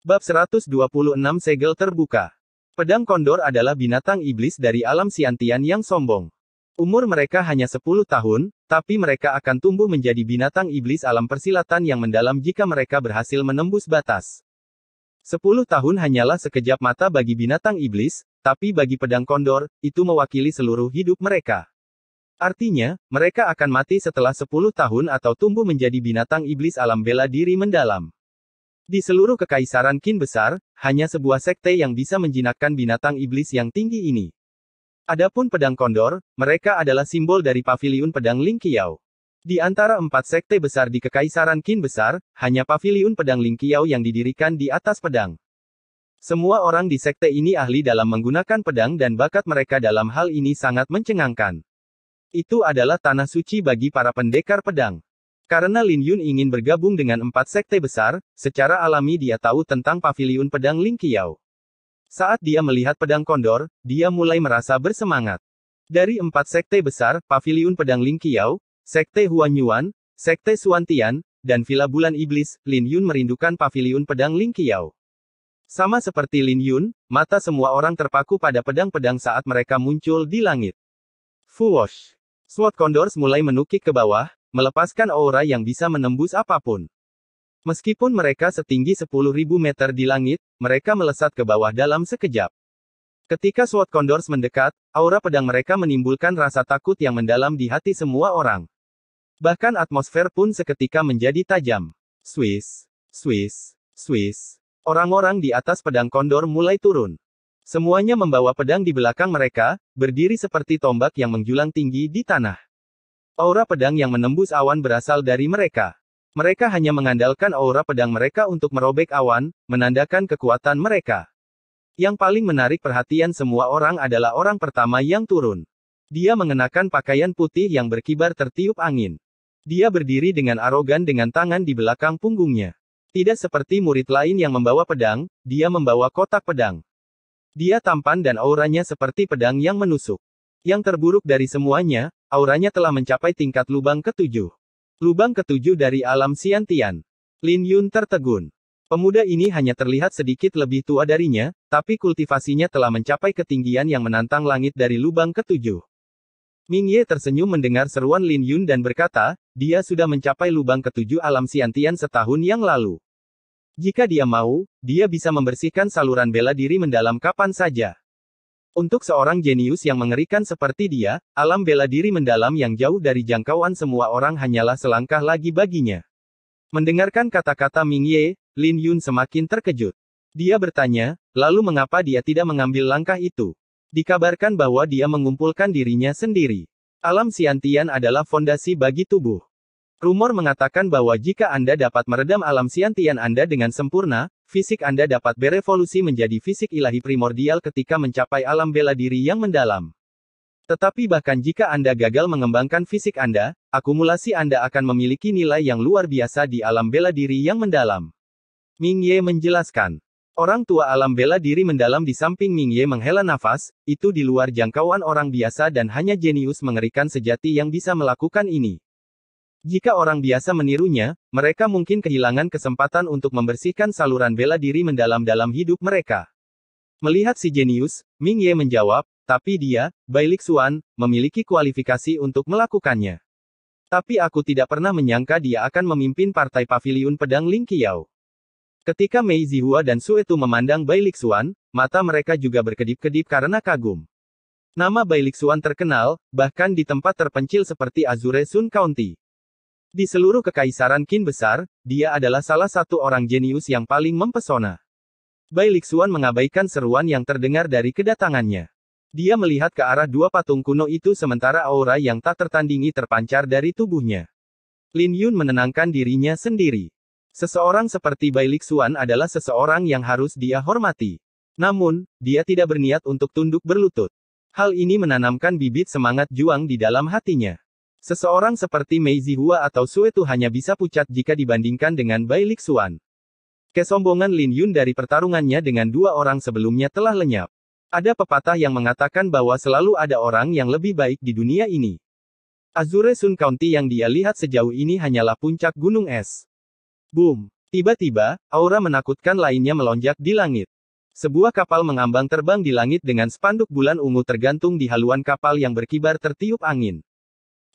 Bab 126 Segel Terbuka Pedang kondor adalah binatang iblis dari alam siantian yang sombong. Umur mereka hanya 10 tahun, tapi mereka akan tumbuh menjadi binatang iblis alam persilatan yang mendalam jika mereka berhasil menembus batas. 10 tahun hanyalah sekejap mata bagi binatang iblis, tapi bagi pedang kondor, itu mewakili seluruh hidup mereka. Artinya, mereka akan mati setelah 10 tahun atau tumbuh menjadi binatang iblis alam bela diri mendalam. Di seluruh kekaisaran Qin besar, hanya sebuah sekte yang bisa menjinakkan binatang iblis yang tinggi ini. Adapun pedang kondor, mereka adalah simbol dari pavilion pedang Ling Qiao. Di antara empat sekte besar di kekaisaran Qin besar, hanya pavilion pedang Ling Qiao yang didirikan di atas pedang. Semua orang di sekte ini ahli dalam menggunakan pedang dan bakat mereka dalam hal ini sangat mencengangkan. Itu adalah tanah suci bagi para pendekar pedang. Karena Lin Yun ingin bergabung dengan empat sekte besar, secara alami dia tahu tentang pavilion pedang Ling Qiao. Saat dia melihat pedang kondor, dia mulai merasa bersemangat. Dari empat sekte besar, pavilion pedang Ling Qiao, sekte Huan Yuan, sekte Suan dan Villa Bulan Iblis, Lin Yun merindukan pavilion pedang Ling Qiao. Sama seperti Lin Yun, mata semua orang terpaku pada pedang-pedang saat mereka muncul di langit. Fuwosh. Swat Condors mulai menukik ke bawah, melepaskan aura yang bisa menembus apapun. Meskipun mereka setinggi 10.000 meter di langit, mereka melesat ke bawah dalam sekejap. Ketika SWAT Condors mendekat, aura pedang mereka menimbulkan rasa takut yang mendalam di hati semua orang. Bahkan atmosfer pun seketika menjadi tajam. Swiss, Swiss, Swiss. Orang-orang di atas pedang kondor mulai turun. Semuanya membawa pedang di belakang mereka, berdiri seperti tombak yang menjulang tinggi di tanah. Aura pedang yang menembus awan berasal dari mereka. Mereka hanya mengandalkan aura pedang mereka untuk merobek awan, menandakan kekuatan mereka. Yang paling menarik perhatian semua orang adalah orang pertama yang turun. Dia mengenakan pakaian putih yang berkibar tertiup angin. Dia berdiri dengan arogan dengan tangan di belakang punggungnya. Tidak seperti murid lain yang membawa pedang, dia membawa kotak pedang. Dia tampan dan auranya seperti pedang yang menusuk. Yang terburuk dari semuanya, Auranya telah mencapai tingkat lubang ketujuh. Lubang ketujuh dari alam Siantian. Lin Yun tertegun. Pemuda ini hanya terlihat sedikit lebih tua darinya, tapi kultivasinya telah mencapai ketinggian yang menantang langit dari lubang ketujuh. Ming Ye tersenyum mendengar seruan Lin Yun dan berkata, dia sudah mencapai lubang ketujuh alam Siantian setahun yang lalu. Jika dia mau, dia bisa membersihkan saluran bela diri mendalam kapan saja. Untuk seorang jenius yang mengerikan seperti dia, alam bela diri mendalam yang jauh dari jangkauan semua orang hanyalah selangkah lagi baginya. Mendengarkan kata-kata Ming Ye, Lin Yun semakin terkejut. Dia bertanya, lalu mengapa dia tidak mengambil langkah itu? Dikabarkan bahwa dia mengumpulkan dirinya sendiri. Alam siantian adalah fondasi bagi tubuh. Rumor mengatakan bahwa jika Anda dapat meredam alam siantian Anda dengan sempurna, fisik Anda dapat berevolusi menjadi fisik ilahi primordial ketika mencapai alam bela diri yang mendalam. Tetapi bahkan jika Anda gagal mengembangkan fisik Anda, akumulasi Anda akan memiliki nilai yang luar biasa di alam bela diri yang mendalam. Ming Ye menjelaskan, orang tua alam bela diri mendalam di samping Ming Ye menghela nafas, itu di luar jangkauan orang biasa dan hanya jenius mengerikan sejati yang bisa melakukan ini. Jika orang biasa menirunya, mereka mungkin kehilangan kesempatan untuk membersihkan saluran bela diri mendalam dalam hidup mereka. Melihat si jenius, Ming Ye menjawab, tapi dia, Bailik Xuan, memiliki kualifikasi untuk melakukannya. Tapi aku tidak pernah menyangka dia akan memimpin Partai Paviliun Pedang Ling Qiao. Ketika Mei Zihua dan Suetu memandang Bailik Xuan, mata mereka juga berkedip-kedip karena kagum. Nama Bailik Xuan terkenal, bahkan di tempat terpencil seperti Azure Sun County. Di seluruh kekaisaran Qin besar, dia adalah salah satu orang jenius yang paling mempesona. Bai Lixuan mengabaikan seruan yang terdengar dari kedatangannya. Dia melihat ke arah dua patung kuno itu sementara aura yang tak tertandingi terpancar dari tubuhnya. Lin Yun menenangkan dirinya sendiri. Seseorang seperti Bai Lixuan adalah seseorang yang harus dia hormati. Namun, dia tidak berniat untuk tunduk berlutut. Hal ini menanamkan bibit semangat juang di dalam hatinya. Seseorang seperti Mei Zihua atau Suetu hanya bisa pucat jika dibandingkan dengan Bai Lixuan. Kesombongan Lin Yun dari pertarungannya dengan dua orang sebelumnya telah lenyap. Ada pepatah yang mengatakan bahwa selalu ada orang yang lebih baik di dunia ini. Azure Sun County yang dia lihat sejauh ini hanyalah puncak gunung es. Boom! Tiba-tiba, aura menakutkan lainnya melonjak di langit. Sebuah kapal mengambang terbang di langit dengan spanduk bulan ungu tergantung di haluan kapal yang berkibar tertiup angin.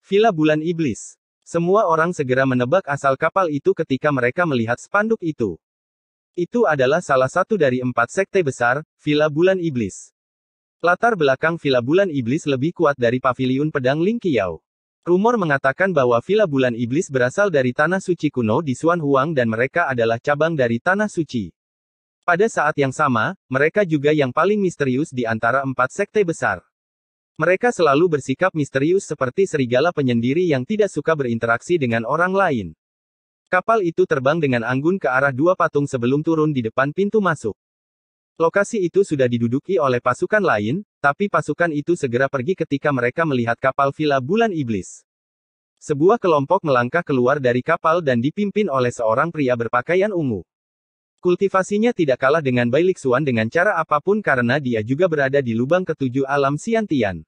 Villa Bulan Iblis. Semua orang segera menebak asal kapal itu ketika mereka melihat spanduk itu. Itu adalah salah satu dari empat sekte besar, Villa Bulan Iblis. Latar belakang Villa Bulan Iblis lebih kuat dari paviliun pedang Ling Qiao. Rumor mengatakan bahwa Villa Bulan Iblis berasal dari Tanah Suci kuno di Suan Huang dan mereka adalah cabang dari Tanah Suci. Pada saat yang sama, mereka juga yang paling misterius di antara empat sekte besar. Mereka selalu bersikap misterius seperti serigala penyendiri yang tidak suka berinteraksi dengan orang lain. Kapal itu terbang dengan anggun ke arah dua patung sebelum turun di depan pintu masuk. Lokasi itu sudah diduduki oleh pasukan lain, tapi pasukan itu segera pergi ketika mereka melihat kapal Villa Bulan Iblis. Sebuah kelompok melangkah keluar dari kapal dan dipimpin oleh seorang pria berpakaian ungu. Kultivasinya tidak kalah dengan Xuan dengan cara apapun karena dia juga berada di lubang ketujuh alam Siantian.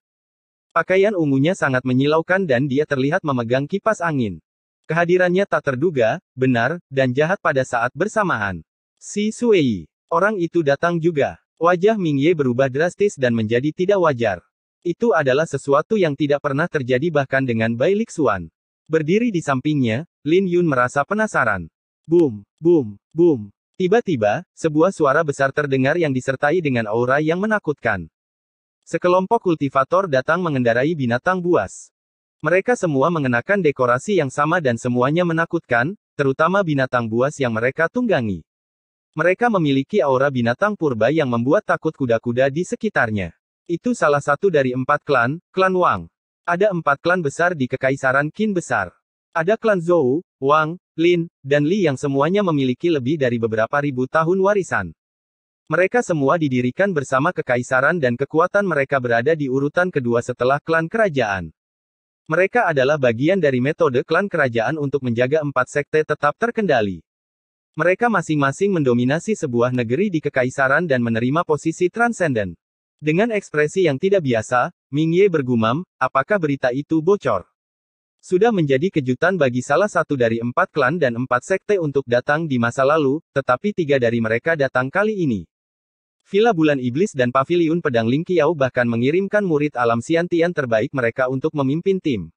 Pakaian ungunya sangat menyilaukan dan dia terlihat memegang kipas angin. Kehadirannya tak terduga, benar, dan jahat pada saat bersamaan. Si Suei, orang itu datang juga. Wajah Ming Ye berubah drastis dan menjadi tidak wajar. Itu adalah sesuatu yang tidak pernah terjadi bahkan dengan Bai Lixuan. Berdiri di sampingnya, Lin Yun merasa penasaran. Boom, boom, boom. Tiba-tiba, sebuah suara besar terdengar yang disertai dengan aura yang menakutkan. Sekelompok kultivator datang mengendarai binatang buas. Mereka semua mengenakan dekorasi yang sama dan semuanya menakutkan, terutama binatang buas yang mereka tunggangi. Mereka memiliki aura binatang purba yang membuat takut kuda-kuda di sekitarnya. Itu salah satu dari empat klan, klan Wang. Ada empat klan besar di Kekaisaran Qin Besar. Ada klan Zhou, Wang, Lin, dan Li yang semuanya memiliki lebih dari beberapa ribu tahun warisan. Mereka semua didirikan bersama kekaisaran dan kekuatan mereka berada di urutan kedua setelah klan kerajaan. Mereka adalah bagian dari metode klan kerajaan untuk menjaga empat sekte tetap terkendali. Mereka masing-masing mendominasi sebuah negeri di kekaisaran dan menerima posisi transenden. Dengan ekspresi yang tidak biasa, Ming Ye bergumam, apakah berita itu bocor? Sudah menjadi kejutan bagi salah satu dari empat klan dan empat sekte untuk datang di masa lalu, tetapi tiga dari mereka datang kali ini. Villa Bulan Iblis dan Paviliun Pedang Ling bahkan mengirimkan murid alam siantian terbaik mereka untuk memimpin tim.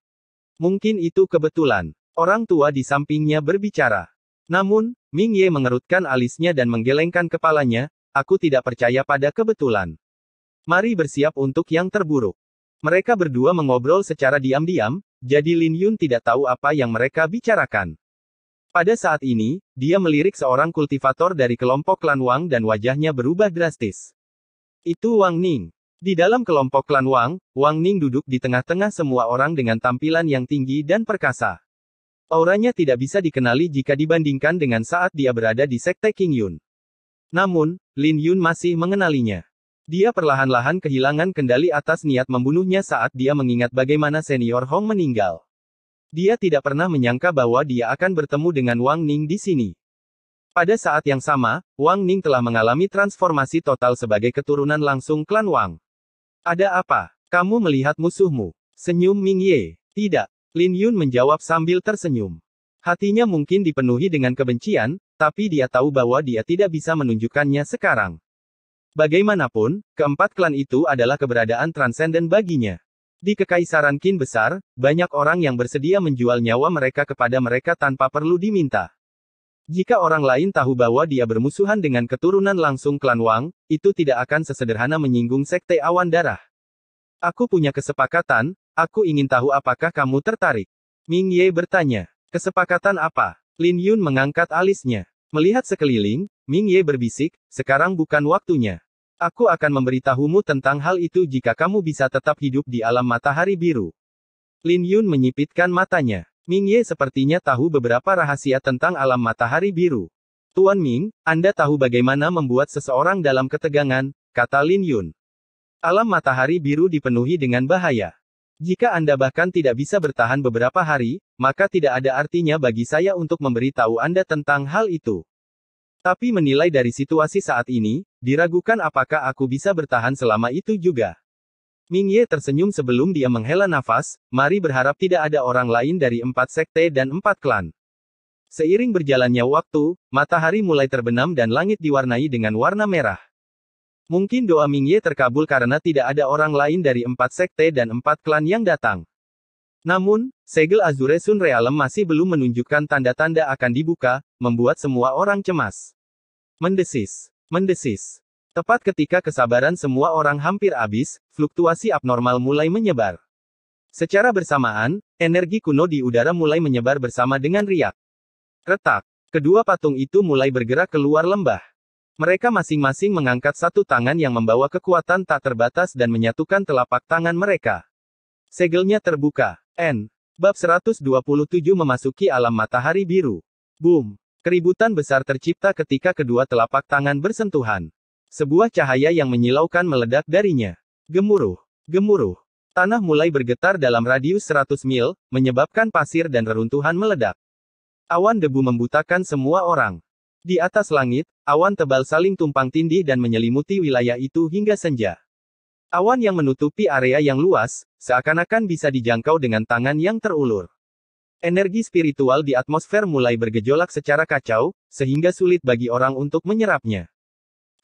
Mungkin itu kebetulan. Orang tua di sampingnya berbicara. Namun, Ming Ye mengerutkan alisnya dan menggelengkan kepalanya, aku tidak percaya pada kebetulan. Mari bersiap untuk yang terburuk. Mereka berdua mengobrol secara diam-diam, jadi Lin Yun tidak tahu apa yang mereka bicarakan. Pada saat ini, dia melirik seorang kultivator dari kelompok klan Wang dan wajahnya berubah drastis. Itu Wang Ning. Di dalam kelompok klan Wang, Wang Ning duduk di tengah-tengah semua orang dengan tampilan yang tinggi dan perkasa. Auranya tidak bisa dikenali jika dibandingkan dengan saat dia berada di sekte King Yun. Namun, Lin Yun masih mengenalinya. Dia perlahan-lahan kehilangan kendali atas niat membunuhnya saat dia mengingat bagaimana senior Hong meninggal. Dia tidak pernah menyangka bahwa dia akan bertemu dengan Wang Ning di sini. Pada saat yang sama, Wang Ning telah mengalami transformasi total sebagai keturunan langsung klan Wang. Ada apa? Kamu melihat musuhmu? Senyum Ming Ye. Tidak. Lin Yun menjawab sambil tersenyum. Hatinya mungkin dipenuhi dengan kebencian, tapi dia tahu bahwa dia tidak bisa menunjukkannya sekarang. Bagaimanapun, keempat klan itu adalah keberadaan transenden baginya. Di Kekaisaran Qin besar, banyak orang yang bersedia menjual nyawa mereka kepada mereka tanpa perlu diminta. Jika orang lain tahu bahwa dia bermusuhan dengan keturunan langsung klan Wang, itu tidak akan sesederhana menyinggung sekte awan darah. Aku punya kesepakatan, aku ingin tahu apakah kamu tertarik. Ming Ye bertanya, kesepakatan apa? Lin Yun mengangkat alisnya. Melihat sekeliling, Ming Ye berbisik, sekarang bukan waktunya. Aku akan memberitahumu tentang hal itu jika kamu bisa tetap hidup di alam matahari biru. Lin Yun menyipitkan matanya. Ming Ye sepertinya tahu beberapa rahasia tentang alam matahari biru. Tuan Ming, Anda tahu bagaimana membuat seseorang dalam ketegangan, kata Lin Yun. Alam matahari biru dipenuhi dengan bahaya. Jika Anda bahkan tidak bisa bertahan beberapa hari, maka tidak ada artinya bagi saya untuk memberi tahu Anda tentang hal itu. Tapi menilai dari situasi saat ini, diragukan apakah aku bisa bertahan selama itu juga. Ming Ye tersenyum sebelum dia menghela nafas, mari berharap tidak ada orang lain dari empat sekte dan empat klan. Seiring berjalannya waktu, matahari mulai terbenam dan langit diwarnai dengan warna merah. Mungkin doa Mingye terkabul karena tidak ada orang lain dari empat sekte dan empat klan yang datang. Namun, segel Azure Sun Realm masih belum menunjukkan tanda-tanda akan dibuka, membuat semua orang cemas. Mendesis. Mendesis. Tepat ketika kesabaran semua orang hampir habis, fluktuasi abnormal mulai menyebar. Secara bersamaan, energi kuno di udara mulai menyebar bersama dengan riak. Retak. Kedua patung itu mulai bergerak keluar lembah. Mereka masing-masing mengangkat satu tangan yang membawa kekuatan tak terbatas dan menyatukan telapak tangan mereka. Segelnya terbuka. N. Bab 127 memasuki alam matahari biru. Boom. Keributan besar tercipta ketika kedua telapak tangan bersentuhan. Sebuah cahaya yang menyilaukan meledak darinya. Gemuruh. Gemuruh. Tanah mulai bergetar dalam radius 100 mil, menyebabkan pasir dan reruntuhan meledak. Awan debu membutakan semua orang. Di atas langit, awan tebal saling tumpang tindih dan menyelimuti wilayah itu hingga senja. Awan yang menutupi area yang luas, seakan-akan bisa dijangkau dengan tangan yang terulur. Energi spiritual di atmosfer mulai bergejolak secara kacau, sehingga sulit bagi orang untuk menyerapnya.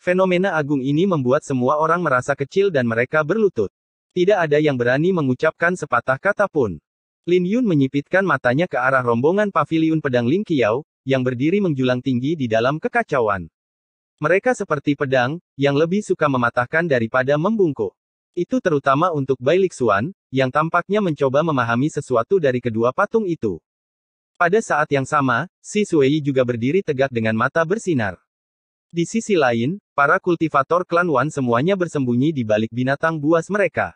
Fenomena agung ini membuat semua orang merasa kecil dan mereka berlutut. Tidak ada yang berani mengucapkan sepatah kata pun. Lin Yun menyipitkan matanya ke arah rombongan paviliun pedang Ling Qiao, yang berdiri menjulang tinggi di dalam kekacauan. Mereka seperti pedang, yang lebih suka mematahkan daripada membungkuk. Itu terutama untuk Bai Lixuan, yang tampaknya mencoba memahami sesuatu dari kedua patung itu. Pada saat yang sama, Si Suei juga berdiri tegak dengan mata bersinar. Di sisi lain, para kultivator klan Wan semuanya bersembunyi di balik binatang buas mereka.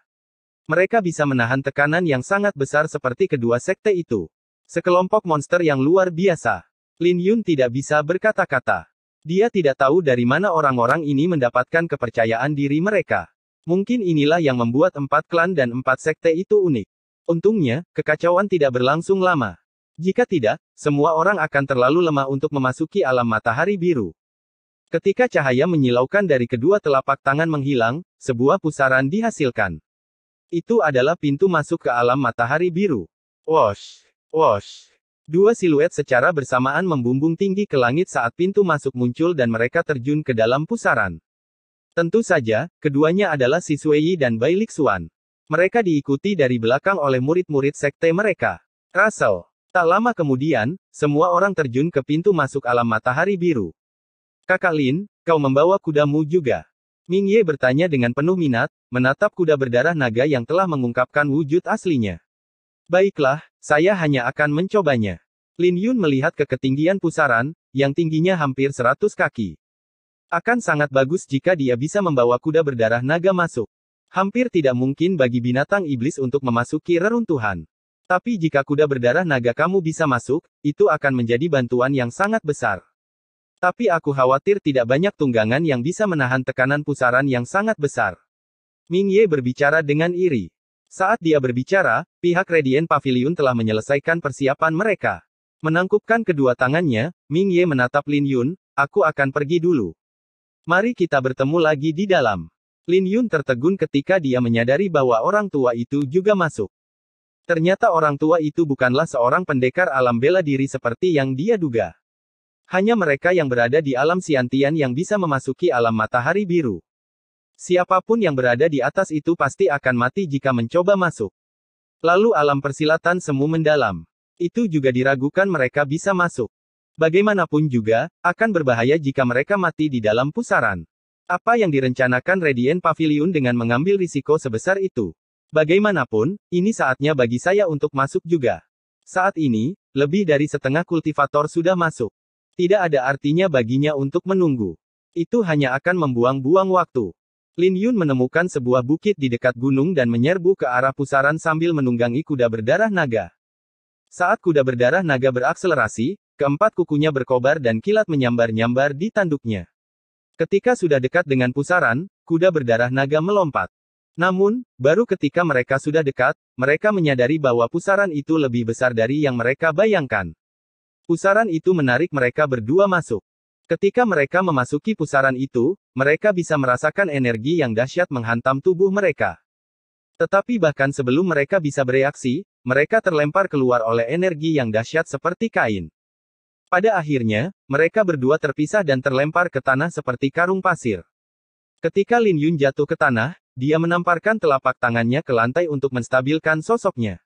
Mereka bisa menahan tekanan yang sangat besar seperti kedua sekte itu. Sekelompok monster yang luar biasa. Lin Yun tidak bisa berkata-kata. Dia tidak tahu dari mana orang-orang ini mendapatkan kepercayaan diri mereka. Mungkin inilah yang membuat empat klan dan empat sekte itu unik. Untungnya, kekacauan tidak berlangsung lama. Jika tidak, semua orang akan terlalu lemah untuk memasuki alam matahari biru. Ketika cahaya menyilaukan dari kedua telapak tangan menghilang, sebuah pusaran dihasilkan. Itu adalah pintu masuk ke alam matahari biru. Wash, wash. Dua siluet secara bersamaan membumbung tinggi ke langit saat pintu masuk muncul dan mereka terjun ke dalam pusaran. Tentu saja, keduanya adalah Si Suiyi dan Bai Lixuan. Mereka diikuti dari belakang oleh murid-murid sekte mereka. Russell. Tak lama kemudian, semua orang terjun ke pintu masuk alam matahari biru. Kakak Lin, kau membawa kudamu juga. Ming Ye bertanya dengan penuh minat, menatap kuda berdarah naga yang telah mengungkapkan wujud aslinya. Baiklah, saya hanya akan mencobanya. Lin Yun melihat ke ketinggian pusaran, yang tingginya hampir 100 kaki. Akan sangat bagus jika dia bisa membawa kuda berdarah naga masuk. Hampir tidak mungkin bagi binatang iblis untuk memasuki reruntuhan. Tapi jika kuda berdarah naga kamu bisa masuk, itu akan menjadi bantuan yang sangat besar. Tapi aku khawatir tidak banyak tunggangan yang bisa menahan tekanan pusaran yang sangat besar. Ming Ye berbicara dengan iri. Saat dia berbicara, pihak Radiant Pavilion telah menyelesaikan persiapan mereka. Menangkupkan kedua tangannya, Ming Ye menatap Lin Yun, aku akan pergi dulu. Mari kita bertemu lagi di dalam. Lin Yun tertegun ketika dia menyadari bahwa orang tua itu juga masuk. Ternyata orang tua itu bukanlah seorang pendekar alam bela diri seperti yang dia duga. Hanya mereka yang berada di alam siantian yang bisa memasuki alam matahari biru. Siapapun yang berada di atas itu pasti akan mati jika mencoba masuk. Lalu alam persilatan semu mendalam. Itu juga diragukan mereka bisa masuk. Bagaimanapun juga, akan berbahaya jika mereka mati di dalam pusaran. Apa yang direncanakan Radiant Pavilion dengan mengambil risiko sebesar itu? Bagaimanapun, ini saatnya bagi saya untuk masuk juga. Saat ini, lebih dari setengah kultivator sudah masuk. Tidak ada artinya baginya untuk menunggu. Itu hanya akan membuang-buang waktu. Lin Yun menemukan sebuah bukit di dekat gunung dan menyerbu ke arah pusaran sambil menunggangi kuda berdarah naga. Saat kuda berdarah naga berakselerasi, keempat kukunya berkobar dan kilat menyambar-nyambar di tanduknya. Ketika sudah dekat dengan pusaran, kuda berdarah naga melompat. Namun, baru ketika mereka sudah dekat, mereka menyadari bahwa pusaran itu lebih besar dari yang mereka bayangkan. Pusaran itu menarik mereka berdua masuk. Ketika mereka memasuki pusaran itu, mereka bisa merasakan energi yang dahsyat menghantam tubuh mereka. Tetapi bahkan sebelum mereka bisa bereaksi, mereka terlempar keluar oleh energi yang dahsyat seperti kain. Pada akhirnya, mereka berdua terpisah dan terlempar ke tanah seperti karung pasir. Ketika Lin Yun jatuh ke tanah, dia menamparkan telapak tangannya ke lantai untuk menstabilkan sosoknya.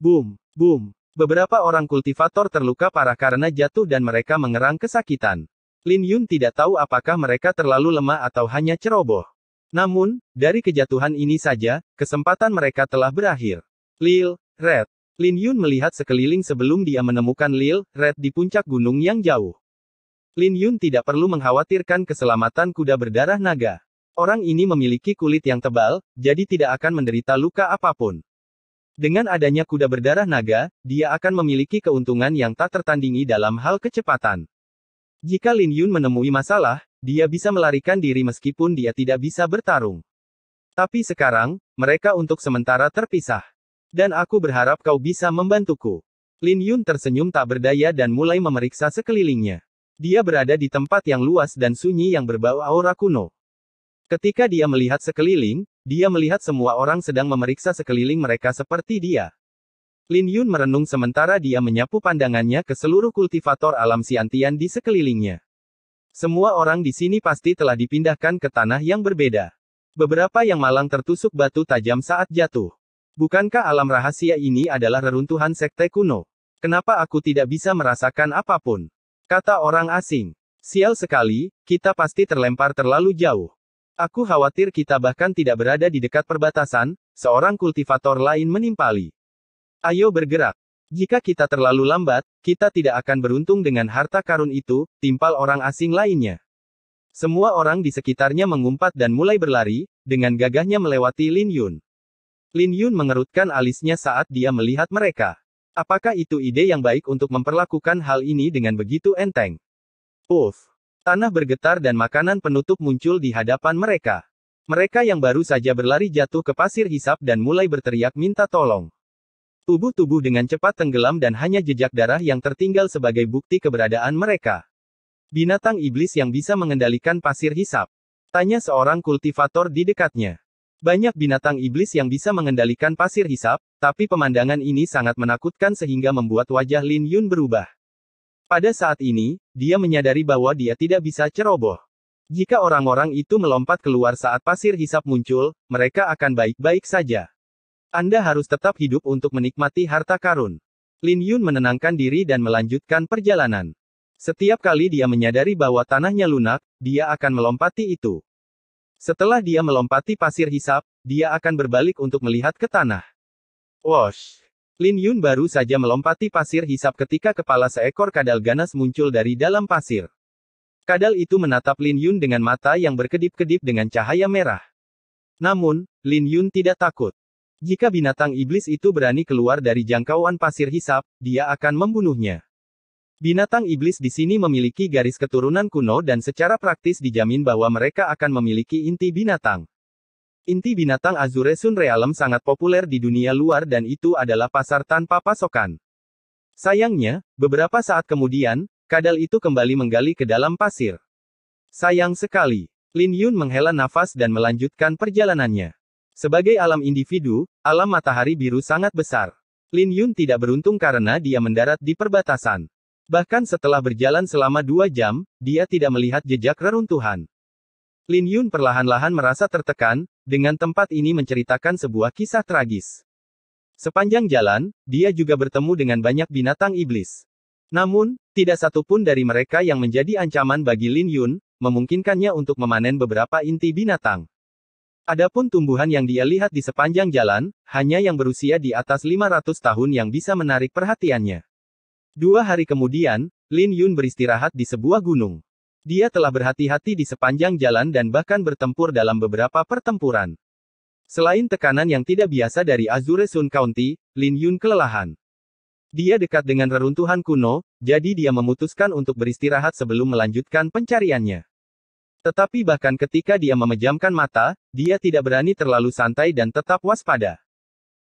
Boom, boom, Beberapa orang kultivator terluka parah karena jatuh dan mereka mengerang kesakitan. Lin Yun tidak tahu apakah mereka terlalu lemah atau hanya ceroboh. Namun, dari kejatuhan ini saja, kesempatan mereka telah berakhir. Lil, Red. Lin Yun melihat sekeliling sebelum dia menemukan Lil, Red di puncak gunung yang jauh. Lin Yun tidak perlu mengkhawatirkan keselamatan kuda berdarah naga. Orang ini memiliki kulit yang tebal, jadi tidak akan menderita luka apapun. Dengan adanya kuda berdarah naga, dia akan memiliki keuntungan yang tak tertandingi dalam hal kecepatan. Jika Lin Yun menemui masalah, dia bisa melarikan diri meskipun dia tidak bisa bertarung. Tapi sekarang, mereka untuk sementara terpisah. Dan aku berharap kau bisa membantuku. Lin Yun tersenyum tak berdaya dan mulai memeriksa sekelilingnya. Dia berada di tempat yang luas dan sunyi yang berbau aura kuno. Ketika dia melihat sekeliling, dia melihat semua orang sedang memeriksa sekeliling mereka seperti dia. Lin Yun merenung sementara dia menyapu pandangannya ke seluruh kultivator alam siantian di sekelilingnya. Semua orang di sini pasti telah dipindahkan ke tanah yang berbeda. Beberapa yang malang tertusuk batu tajam saat jatuh. Bukankah alam rahasia ini adalah reruntuhan sekte kuno? Kenapa aku tidak bisa merasakan apapun? Kata orang asing. Sial sekali, kita pasti terlempar terlalu jauh. Aku khawatir kita bahkan tidak berada di dekat perbatasan, seorang kultivator lain menimpali. Ayo bergerak. Jika kita terlalu lambat, kita tidak akan beruntung dengan harta karun itu, timpal orang asing lainnya. Semua orang di sekitarnya mengumpat dan mulai berlari, dengan gagahnya melewati Lin Yun. Lin Yun mengerutkan alisnya saat dia melihat mereka. Apakah itu ide yang baik untuk memperlakukan hal ini dengan begitu enteng? Uff. Tanah bergetar dan makanan penutup muncul di hadapan mereka. Mereka yang baru saja berlari jatuh ke pasir hisap dan mulai berteriak minta tolong. Tubuh-tubuh dengan cepat tenggelam dan hanya jejak darah yang tertinggal sebagai bukti keberadaan mereka. Binatang iblis yang bisa mengendalikan pasir hisap. Tanya seorang kultivator di dekatnya. Banyak binatang iblis yang bisa mengendalikan pasir hisap, tapi pemandangan ini sangat menakutkan sehingga membuat wajah Lin Yun berubah. Pada saat ini, dia menyadari bahwa dia tidak bisa ceroboh. Jika orang-orang itu melompat keluar saat pasir hisap muncul, mereka akan baik-baik saja. Anda harus tetap hidup untuk menikmati harta karun. Lin Yun menenangkan diri dan melanjutkan perjalanan. Setiap kali dia menyadari bahwa tanahnya lunak, dia akan melompati itu. Setelah dia melompati pasir hisap, dia akan berbalik untuk melihat ke tanah. Wash. Lin Yun baru saja melompati pasir hisap ketika kepala seekor kadal ganas muncul dari dalam pasir. Kadal itu menatap Lin Yun dengan mata yang berkedip-kedip dengan cahaya merah. Namun, Lin Yun tidak takut. Jika binatang iblis itu berani keluar dari jangkauan pasir hisap, dia akan membunuhnya. Binatang iblis di sini memiliki garis keturunan kuno dan secara praktis dijamin bahwa mereka akan memiliki inti binatang. Inti binatang Azure Sun Realm sangat populer di dunia luar dan itu adalah pasar tanpa pasokan. Sayangnya, beberapa saat kemudian, kadal itu kembali menggali ke dalam pasir. Sayang sekali. Lin Yun menghela nafas dan melanjutkan perjalanannya. Sebagai alam individu, alam matahari biru sangat besar. Lin Yun tidak beruntung karena dia mendarat di perbatasan. Bahkan setelah berjalan selama dua jam, dia tidak melihat jejak reruntuhan. Lin Yun perlahan-lahan merasa tertekan, dengan tempat ini menceritakan sebuah kisah tragis. Sepanjang jalan, dia juga bertemu dengan banyak binatang iblis. Namun, tidak satupun dari mereka yang menjadi ancaman bagi Lin Yun, memungkinkannya untuk memanen beberapa inti binatang. Adapun tumbuhan yang dia lihat di sepanjang jalan, hanya yang berusia di atas 500 tahun yang bisa menarik perhatiannya. Dua hari kemudian, Lin Yun beristirahat di sebuah gunung. Dia telah berhati-hati di sepanjang jalan dan bahkan bertempur dalam beberapa pertempuran. Selain tekanan yang tidak biasa dari Azure Sun County, Lin Yun kelelahan. Dia dekat dengan reruntuhan kuno, jadi dia memutuskan untuk beristirahat sebelum melanjutkan pencariannya. Tetapi bahkan ketika dia memejamkan mata, dia tidak berani terlalu santai dan tetap waspada.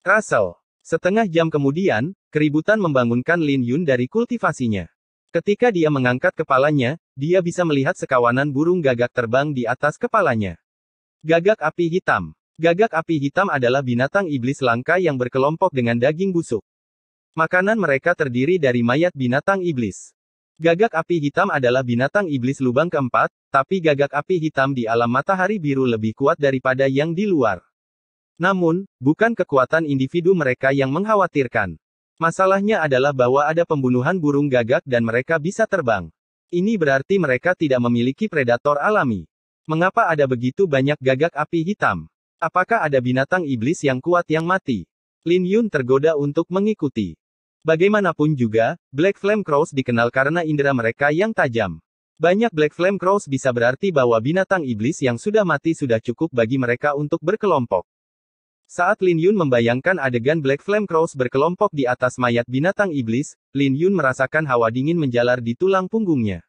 Russell. Setengah jam kemudian, keributan membangunkan Lin Yun dari kultivasinya. Ketika dia mengangkat kepalanya, dia bisa melihat sekawanan burung gagak terbang di atas kepalanya. Gagak api hitam. Gagak api hitam adalah binatang iblis langka yang berkelompok dengan daging busuk. Makanan mereka terdiri dari mayat binatang iblis. Gagak api hitam adalah binatang iblis lubang keempat, tapi gagak api hitam di alam matahari biru lebih kuat daripada yang di luar. Namun, bukan kekuatan individu mereka yang mengkhawatirkan. Masalahnya adalah bahwa ada pembunuhan burung gagak dan mereka bisa terbang. Ini berarti mereka tidak memiliki predator alami. Mengapa ada begitu banyak gagak api hitam? Apakah ada binatang iblis yang kuat yang mati? Lin Yun tergoda untuk mengikuti. Bagaimanapun juga, Black Flame Crows dikenal karena indera mereka yang tajam. Banyak Black Flame Crows bisa berarti bahwa binatang iblis yang sudah mati sudah cukup bagi mereka untuk berkelompok. Saat Lin Yun membayangkan adegan Black Flame Crows berkelompok di atas mayat binatang iblis, Lin Yun merasakan hawa dingin menjalar di tulang punggungnya.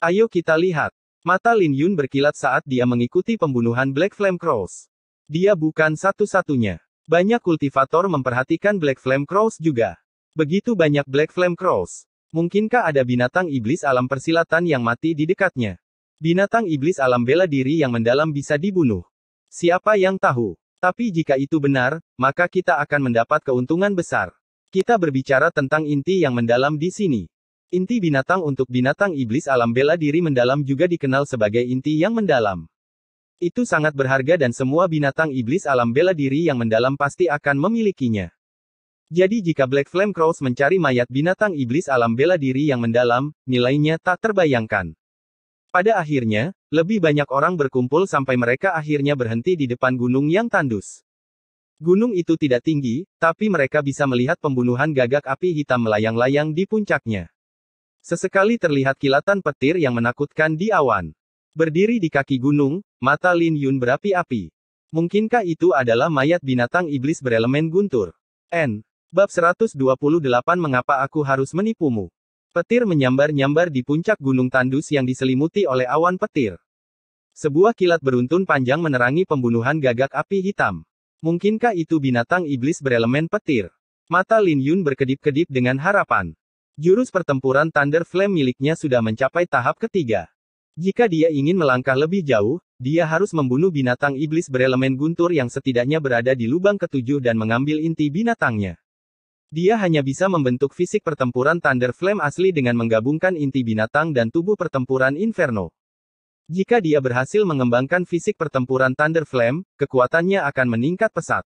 Ayo kita lihat. Mata Lin Yun berkilat saat dia mengikuti pembunuhan Black Flame Crows. Dia bukan satu-satunya. Banyak kultivator memperhatikan Black Flame Crows juga. Begitu banyak Black Flame Crows. Mungkinkah ada binatang iblis alam persilatan yang mati di dekatnya? Binatang iblis alam bela diri yang mendalam bisa dibunuh. Siapa yang tahu? Tapi jika itu benar, maka kita akan mendapat keuntungan besar. Kita berbicara tentang inti yang mendalam di sini. Inti binatang untuk binatang iblis alam bela diri mendalam juga dikenal sebagai inti yang mendalam. Itu sangat berharga dan semua binatang iblis alam bela diri yang mendalam pasti akan memilikinya. Jadi jika Black Flame Cross mencari mayat binatang iblis alam bela diri yang mendalam, nilainya tak terbayangkan. Pada akhirnya, lebih banyak orang berkumpul sampai mereka akhirnya berhenti di depan gunung yang tandus. Gunung itu tidak tinggi, tapi mereka bisa melihat pembunuhan gagak api hitam melayang-layang di puncaknya. Sesekali terlihat kilatan petir yang menakutkan di awan. Berdiri di kaki gunung, mata Lin Yun berapi-api. Mungkinkah itu adalah mayat binatang iblis berelemen guntur? N. Bab 128 Mengapa aku harus menipumu? Petir menyambar-nyambar di puncak gunung tandus yang diselimuti oleh awan petir. Sebuah kilat beruntun panjang menerangi pembunuhan gagak api hitam. Mungkinkah itu binatang iblis berelemen petir? Mata Lin Yun berkedip-kedip dengan harapan. Jurus pertempuran Thunder Flame miliknya sudah mencapai tahap ketiga. Jika dia ingin melangkah lebih jauh, dia harus membunuh binatang iblis berelemen guntur yang setidaknya berada di lubang ketujuh dan mengambil inti binatangnya. Dia hanya bisa membentuk fisik pertempuran Thunder Flame asli dengan menggabungkan inti binatang dan tubuh pertempuran Inferno. Jika dia berhasil mengembangkan fisik pertempuran Thunder Flame, kekuatannya akan meningkat pesat.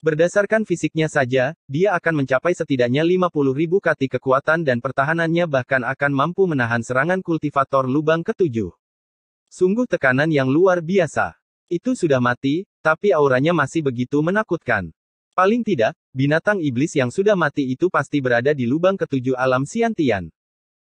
Berdasarkan fisiknya saja, dia akan mencapai setidaknya ribu kati kekuatan dan pertahanannya bahkan akan mampu menahan serangan kultivator lubang ketujuh. Sungguh tekanan yang luar biasa. Itu sudah mati, tapi auranya masih begitu menakutkan. Paling tidak, binatang iblis yang sudah mati itu pasti berada di lubang ketujuh alam siantian.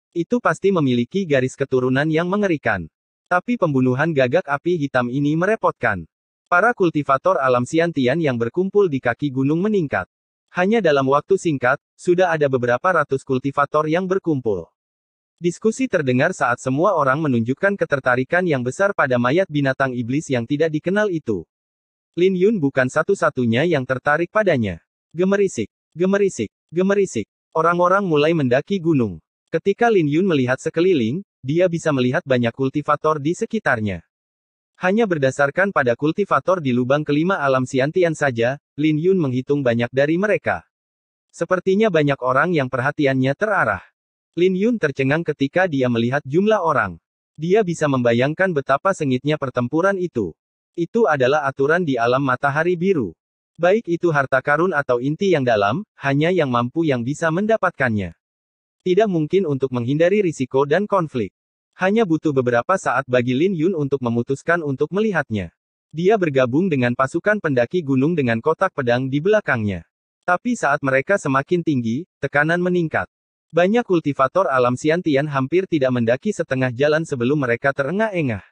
Itu pasti memiliki garis keturunan yang mengerikan. Tapi pembunuhan gagak api hitam ini merepotkan. Para kultivator alam siantian yang berkumpul di kaki gunung meningkat. Hanya dalam waktu singkat, sudah ada beberapa ratus kultivator yang berkumpul. Diskusi terdengar saat semua orang menunjukkan ketertarikan yang besar pada mayat binatang iblis yang tidak dikenal itu. Lin Yun bukan satu-satunya yang tertarik padanya. Gemerisik, gemerisik, gemerisik. Orang-orang mulai mendaki gunung. Ketika Lin Yun melihat sekeliling, dia bisa melihat banyak kultivator di sekitarnya. Hanya berdasarkan pada kultivator di lubang kelima alam Siantian saja, Lin Yun menghitung banyak dari mereka. Sepertinya banyak orang yang perhatiannya terarah. Lin Yun tercengang ketika dia melihat jumlah orang. Dia bisa membayangkan betapa sengitnya pertempuran itu. Itu adalah aturan di alam matahari biru. Baik itu harta karun atau inti yang dalam, hanya yang mampu yang bisa mendapatkannya. Tidak mungkin untuk menghindari risiko dan konflik. Hanya butuh beberapa saat bagi Lin Yun untuk memutuskan untuk melihatnya. Dia bergabung dengan pasukan pendaki gunung dengan kotak pedang di belakangnya. Tapi saat mereka semakin tinggi, tekanan meningkat. Banyak kultivator alam Siantian hampir tidak mendaki setengah jalan sebelum mereka terengah-engah.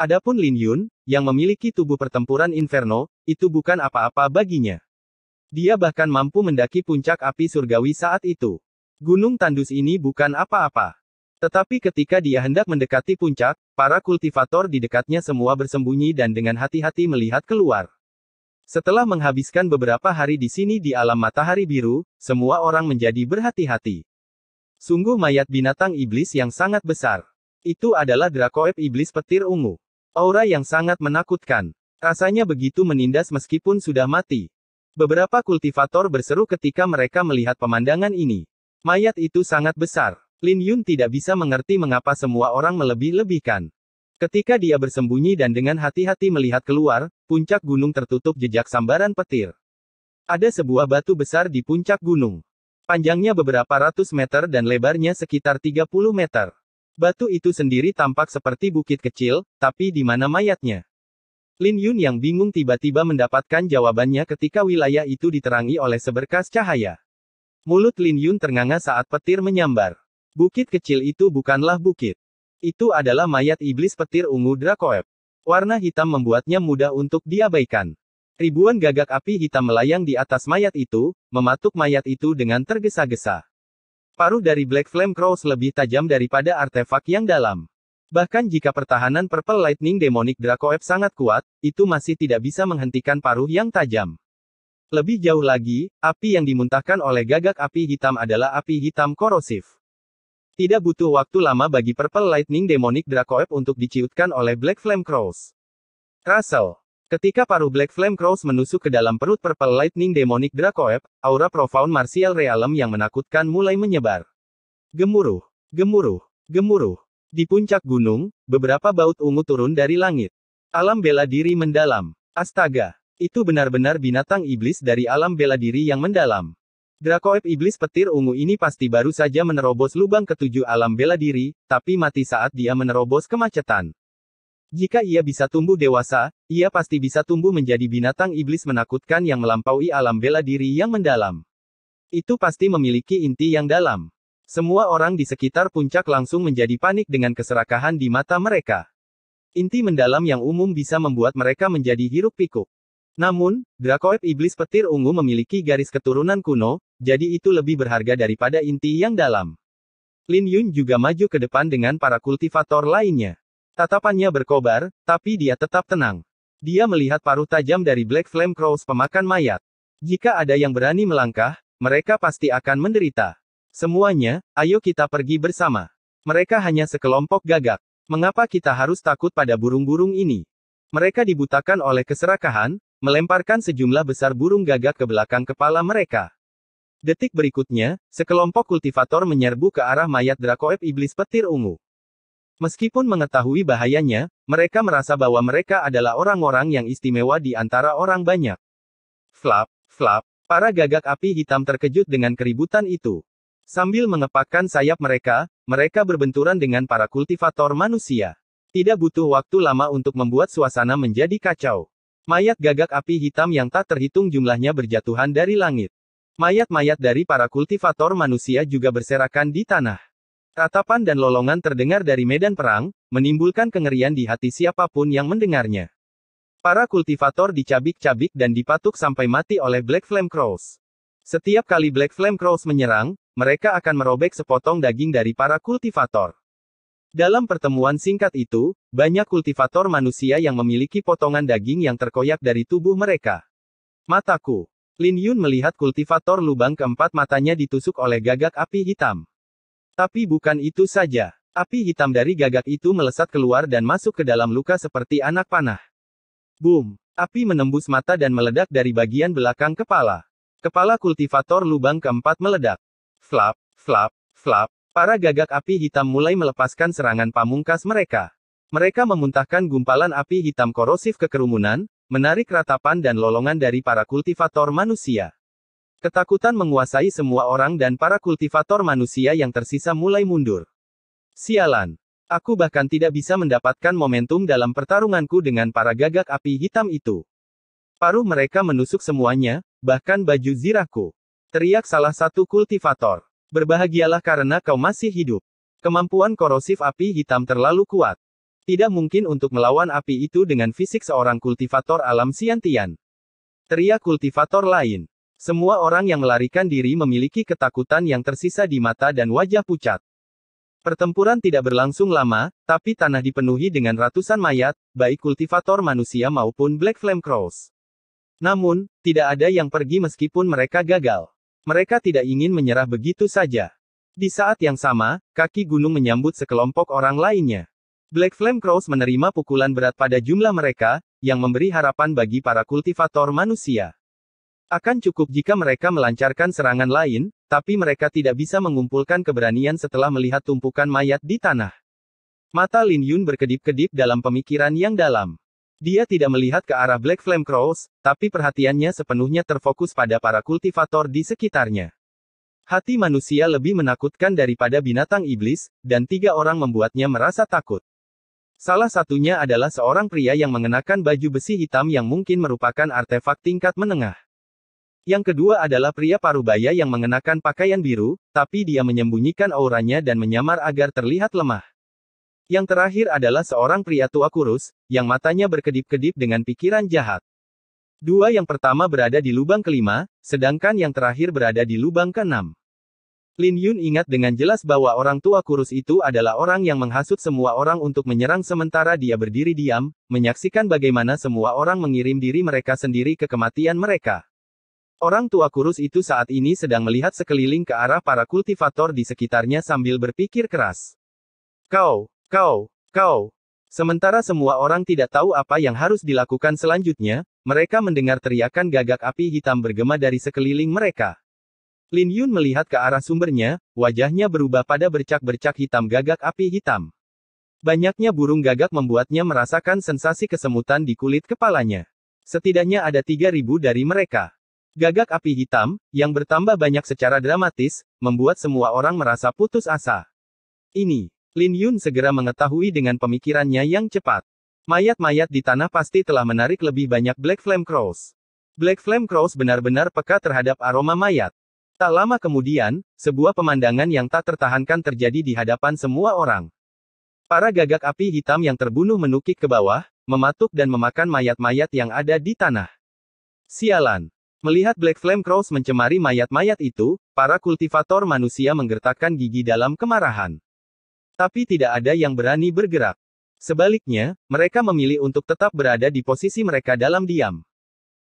Adapun Lin Yun, yang memiliki tubuh pertempuran Inferno, itu bukan apa-apa baginya. Dia bahkan mampu mendaki puncak api surgawi saat itu. Gunung tandus ini bukan apa-apa. Tetapi ketika dia hendak mendekati puncak, para kultivator di dekatnya semua bersembunyi dan dengan hati-hati melihat keluar. Setelah menghabiskan beberapa hari di sini di alam matahari biru, semua orang menjadi berhati-hati. Sungguh mayat binatang iblis yang sangat besar. Itu adalah Dracoep iblis petir ungu. Aura yang sangat menakutkan. Rasanya begitu menindas meskipun sudah mati. Beberapa kultivator berseru ketika mereka melihat pemandangan ini. Mayat itu sangat besar. Lin Yun tidak bisa mengerti mengapa semua orang melebih-lebihkan. Ketika dia bersembunyi dan dengan hati-hati melihat keluar, puncak gunung tertutup jejak sambaran petir. Ada sebuah batu besar di puncak gunung. Panjangnya beberapa ratus meter dan lebarnya sekitar 30 meter. Batu itu sendiri tampak seperti bukit kecil, tapi di mana mayatnya? Lin Yun yang bingung tiba-tiba mendapatkan jawabannya ketika wilayah itu diterangi oleh seberkas cahaya. Mulut Lin Yun ternganga saat petir menyambar. Bukit kecil itu bukanlah bukit. Itu adalah mayat iblis petir ungu Dracoep. Warna hitam membuatnya mudah untuk diabaikan. Ribuan gagak api hitam melayang di atas mayat itu, mematuk mayat itu dengan tergesa-gesa. Paruh dari Black Flame Cross lebih tajam daripada artefak yang dalam. Bahkan jika pertahanan Purple Lightning Demonic Dracoep sangat kuat, itu masih tidak bisa menghentikan paruh yang tajam. Lebih jauh lagi, api yang dimuntahkan oleh gagak api hitam adalah api hitam korosif. Tidak butuh waktu lama bagi Purple Lightning Demonic Dracoep untuk diciutkan oleh Black Flame Cross. Russell, Ketika paruh Black Flame Cross menusuk ke dalam perut Purple Lightning Demonic Dracoep, aura profound martial realm yang menakutkan mulai menyebar. Gemuruh, gemuruh, gemuruh. Di puncak gunung, beberapa baut ungu turun dari langit. Alam bela diri mendalam. Astaga, itu benar-benar binatang iblis dari alam bela diri yang mendalam. Dracoep iblis petir ungu ini pasti baru saja menerobos lubang ketujuh alam bela diri, tapi mati saat dia menerobos kemacetan. Jika ia bisa tumbuh dewasa, ia pasti bisa tumbuh menjadi binatang iblis menakutkan yang melampaui alam bela diri yang mendalam. Itu pasti memiliki inti yang dalam. Semua orang di sekitar puncak langsung menjadi panik dengan keserakahan di mata mereka. Inti mendalam yang umum bisa membuat mereka menjadi hiruk-pikuk. Namun, Dracoep Iblis Petir Ungu memiliki garis keturunan kuno, jadi itu lebih berharga daripada inti yang dalam. Lin Yun juga maju ke depan dengan para kultivator lainnya. Tatapannya berkobar, tapi dia tetap tenang. Dia melihat paruh tajam dari Black Flame Crows pemakan mayat. Jika ada yang berani melangkah, mereka pasti akan menderita. Semuanya, ayo kita pergi bersama. Mereka hanya sekelompok gagak. Mengapa kita harus takut pada burung-burung ini? Mereka dibutakan oleh keserakahan, melemparkan sejumlah besar burung gagak ke belakang kepala mereka. Detik berikutnya, sekelompok kultivator menyerbu ke arah mayat Dracoep iblis petir ungu. Meskipun mengetahui bahayanya, mereka merasa bahwa mereka adalah orang-orang yang istimewa di antara orang banyak. Flap, flap, para gagak api hitam terkejut dengan keributan itu. Sambil mengepakkan sayap mereka, mereka berbenturan dengan para kultivator manusia. Tidak butuh waktu lama untuk membuat suasana menjadi kacau. Mayat gagak api hitam yang tak terhitung jumlahnya berjatuhan dari langit. Mayat-mayat dari para kultivator manusia juga berserakan di tanah. Tatapan dan lolongan terdengar dari medan perang, menimbulkan kengerian di hati siapapun yang mendengarnya. Para kultivator dicabik-cabik dan dipatuk sampai mati oleh Black Flame Crows. Setiap kali Black Flame Crows menyerang, mereka akan merobek sepotong daging dari para kultivator. Dalam pertemuan singkat itu, banyak kultivator manusia yang memiliki potongan daging yang terkoyak dari tubuh mereka. Mataku. Lin Yun melihat kultivator lubang keempat matanya ditusuk oleh gagak api hitam. Tapi bukan itu saja. Api hitam dari gagak itu melesat keluar dan masuk ke dalam luka seperti anak panah. Boom! Api menembus mata dan meledak dari bagian belakang kepala. Kepala kultivator lubang keempat meledak. Flap, flap, flap. Para gagak api hitam mulai melepaskan serangan pamungkas mereka. Mereka memuntahkan gumpalan api hitam korosif ke kerumunan, menarik ratapan dan lolongan dari para kultivator manusia. Ketakutan menguasai semua orang dan para kultivator manusia yang tersisa mulai mundur. Sialan. Aku bahkan tidak bisa mendapatkan momentum dalam pertarunganku dengan para gagak api hitam itu. Paruh mereka menusuk semuanya, bahkan baju zirahku. Teriak salah satu kultivator. Berbahagialah karena kau masih hidup. Kemampuan korosif api hitam terlalu kuat. Tidak mungkin untuk melawan api itu dengan fisik seorang kultivator alam siantian. Teriak kultivator lain. Semua orang yang melarikan diri memiliki ketakutan yang tersisa di mata dan wajah pucat. Pertempuran tidak berlangsung lama, tapi tanah dipenuhi dengan ratusan mayat, baik kultivator manusia maupun Black Flame Crows. Namun, tidak ada yang pergi meskipun mereka gagal. Mereka tidak ingin menyerah begitu saja. Di saat yang sama, kaki gunung menyambut sekelompok orang lainnya. Black Flame Crows menerima pukulan berat pada jumlah mereka, yang memberi harapan bagi para kultivator manusia. Akan cukup jika mereka melancarkan serangan lain, tapi mereka tidak bisa mengumpulkan keberanian setelah melihat tumpukan mayat di tanah. Mata Lin Yun berkedip-kedip dalam pemikiran yang dalam. Dia tidak melihat ke arah Black Flame Cross, tapi perhatiannya sepenuhnya terfokus pada para kultivator di sekitarnya. Hati manusia lebih menakutkan daripada binatang iblis, dan tiga orang membuatnya merasa takut. Salah satunya adalah seorang pria yang mengenakan baju besi hitam yang mungkin merupakan artefak tingkat menengah. Yang kedua adalah pria parubaya yang mengenakan pakaian biru, tapi dia menyembunyikan auranya dan menyamar agar terlihat lemah. Yang terakhir adalah seorang pria tua kurus, yang matanya berkedip-kedip dengan pikiran jahat. Dua yang pertama berada di lubang kelima, sedangkan yang terakhir berada di lubang keenam. Lin Yun ingat dengan jelas bahwa orang tua kurus itu adalah orang yang menghasut semua orang untuk menyerang sementara dia berdiri diam, menyaksikan bagaimana semua orang mengirim diri mereka sendiri ke kematian mereka. Orang tua kurus itu saat ini sedang melihat sekeliling ke arah para kultivator di sekitarnya sambil berpikir keras. Kau, kau, kau. Sementara semua orang tidak tahu apa yang harus dilakukan selanjutnya, mereka mendengar teriakan gagak api hitam bergema dari sekeliling mereka. Lin Yun melihat ke arah sumbernya, wajahnya berubah pada bercak-bercak hitam gagak api hitam. Banyaknya burung gagak membuatnya merasakan sensasi kesemutan di kulit kepalanya. Setidaknya ada 3.000 dari mereka. Gagak api hitam, yang bertambah banyak secara dramatis, membuat semua orang merasa putus asa. Ini, Lin Yun segera mengetahui dengan pemikirannya yang cepat. Mayat-mayat di tanah pasti telah menarik lebih banyak Black Flame Crows. Black Flame Crows benar-benar peka terhadap aroma mayat. Tak lama kemudian, sebuah pemandangan yang tak tertahankan terjadi di hadapan semua orang. Para gagak api hitam yang terbunuh menukik ke bawah, mematuk dan memakan mayat-mayat yang ada di tanah. Sialan, Melihat Black Flame Crows mencemari mayat-mayat itu, para kultivator manusia menggertakkan gigi dalam kemarahan. Tapi tidak ada yang berani bergerak. Sebaliknya, mereka memilih untuk tetap berada di posisi mereka dalam diam.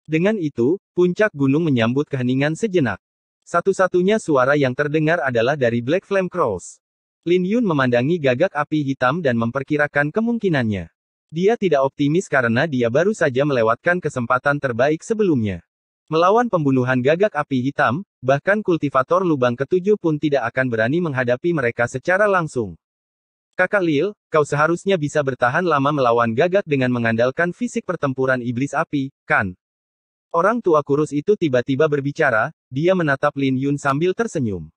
Dengan itu, puncak gunung menyambut keheningan sejenak. Satu-satunya suara yang terdengar adalah dari Black Flame Crows. Lin Yun memandangi gagak api hitam dan memperkirakan kemungkinannya. Dia tidak optimis karena dia baru saja melewatkan kesempatan terbaik sebelumnya. Melawan pembunuhan gagak api hitam, bahkan kultivator lubang ketujuh pun tidak akan berani menghadapi mereka secara langsung. Kakak Lil, kau seharusnya bisa bertahan lama melawan gagak dengan mengandalkan fisik pertempuran iblis api, kan? Orang tua kurus itu tiba-tiba berbicara, dia menatap Lin Yun sambil tersenyum.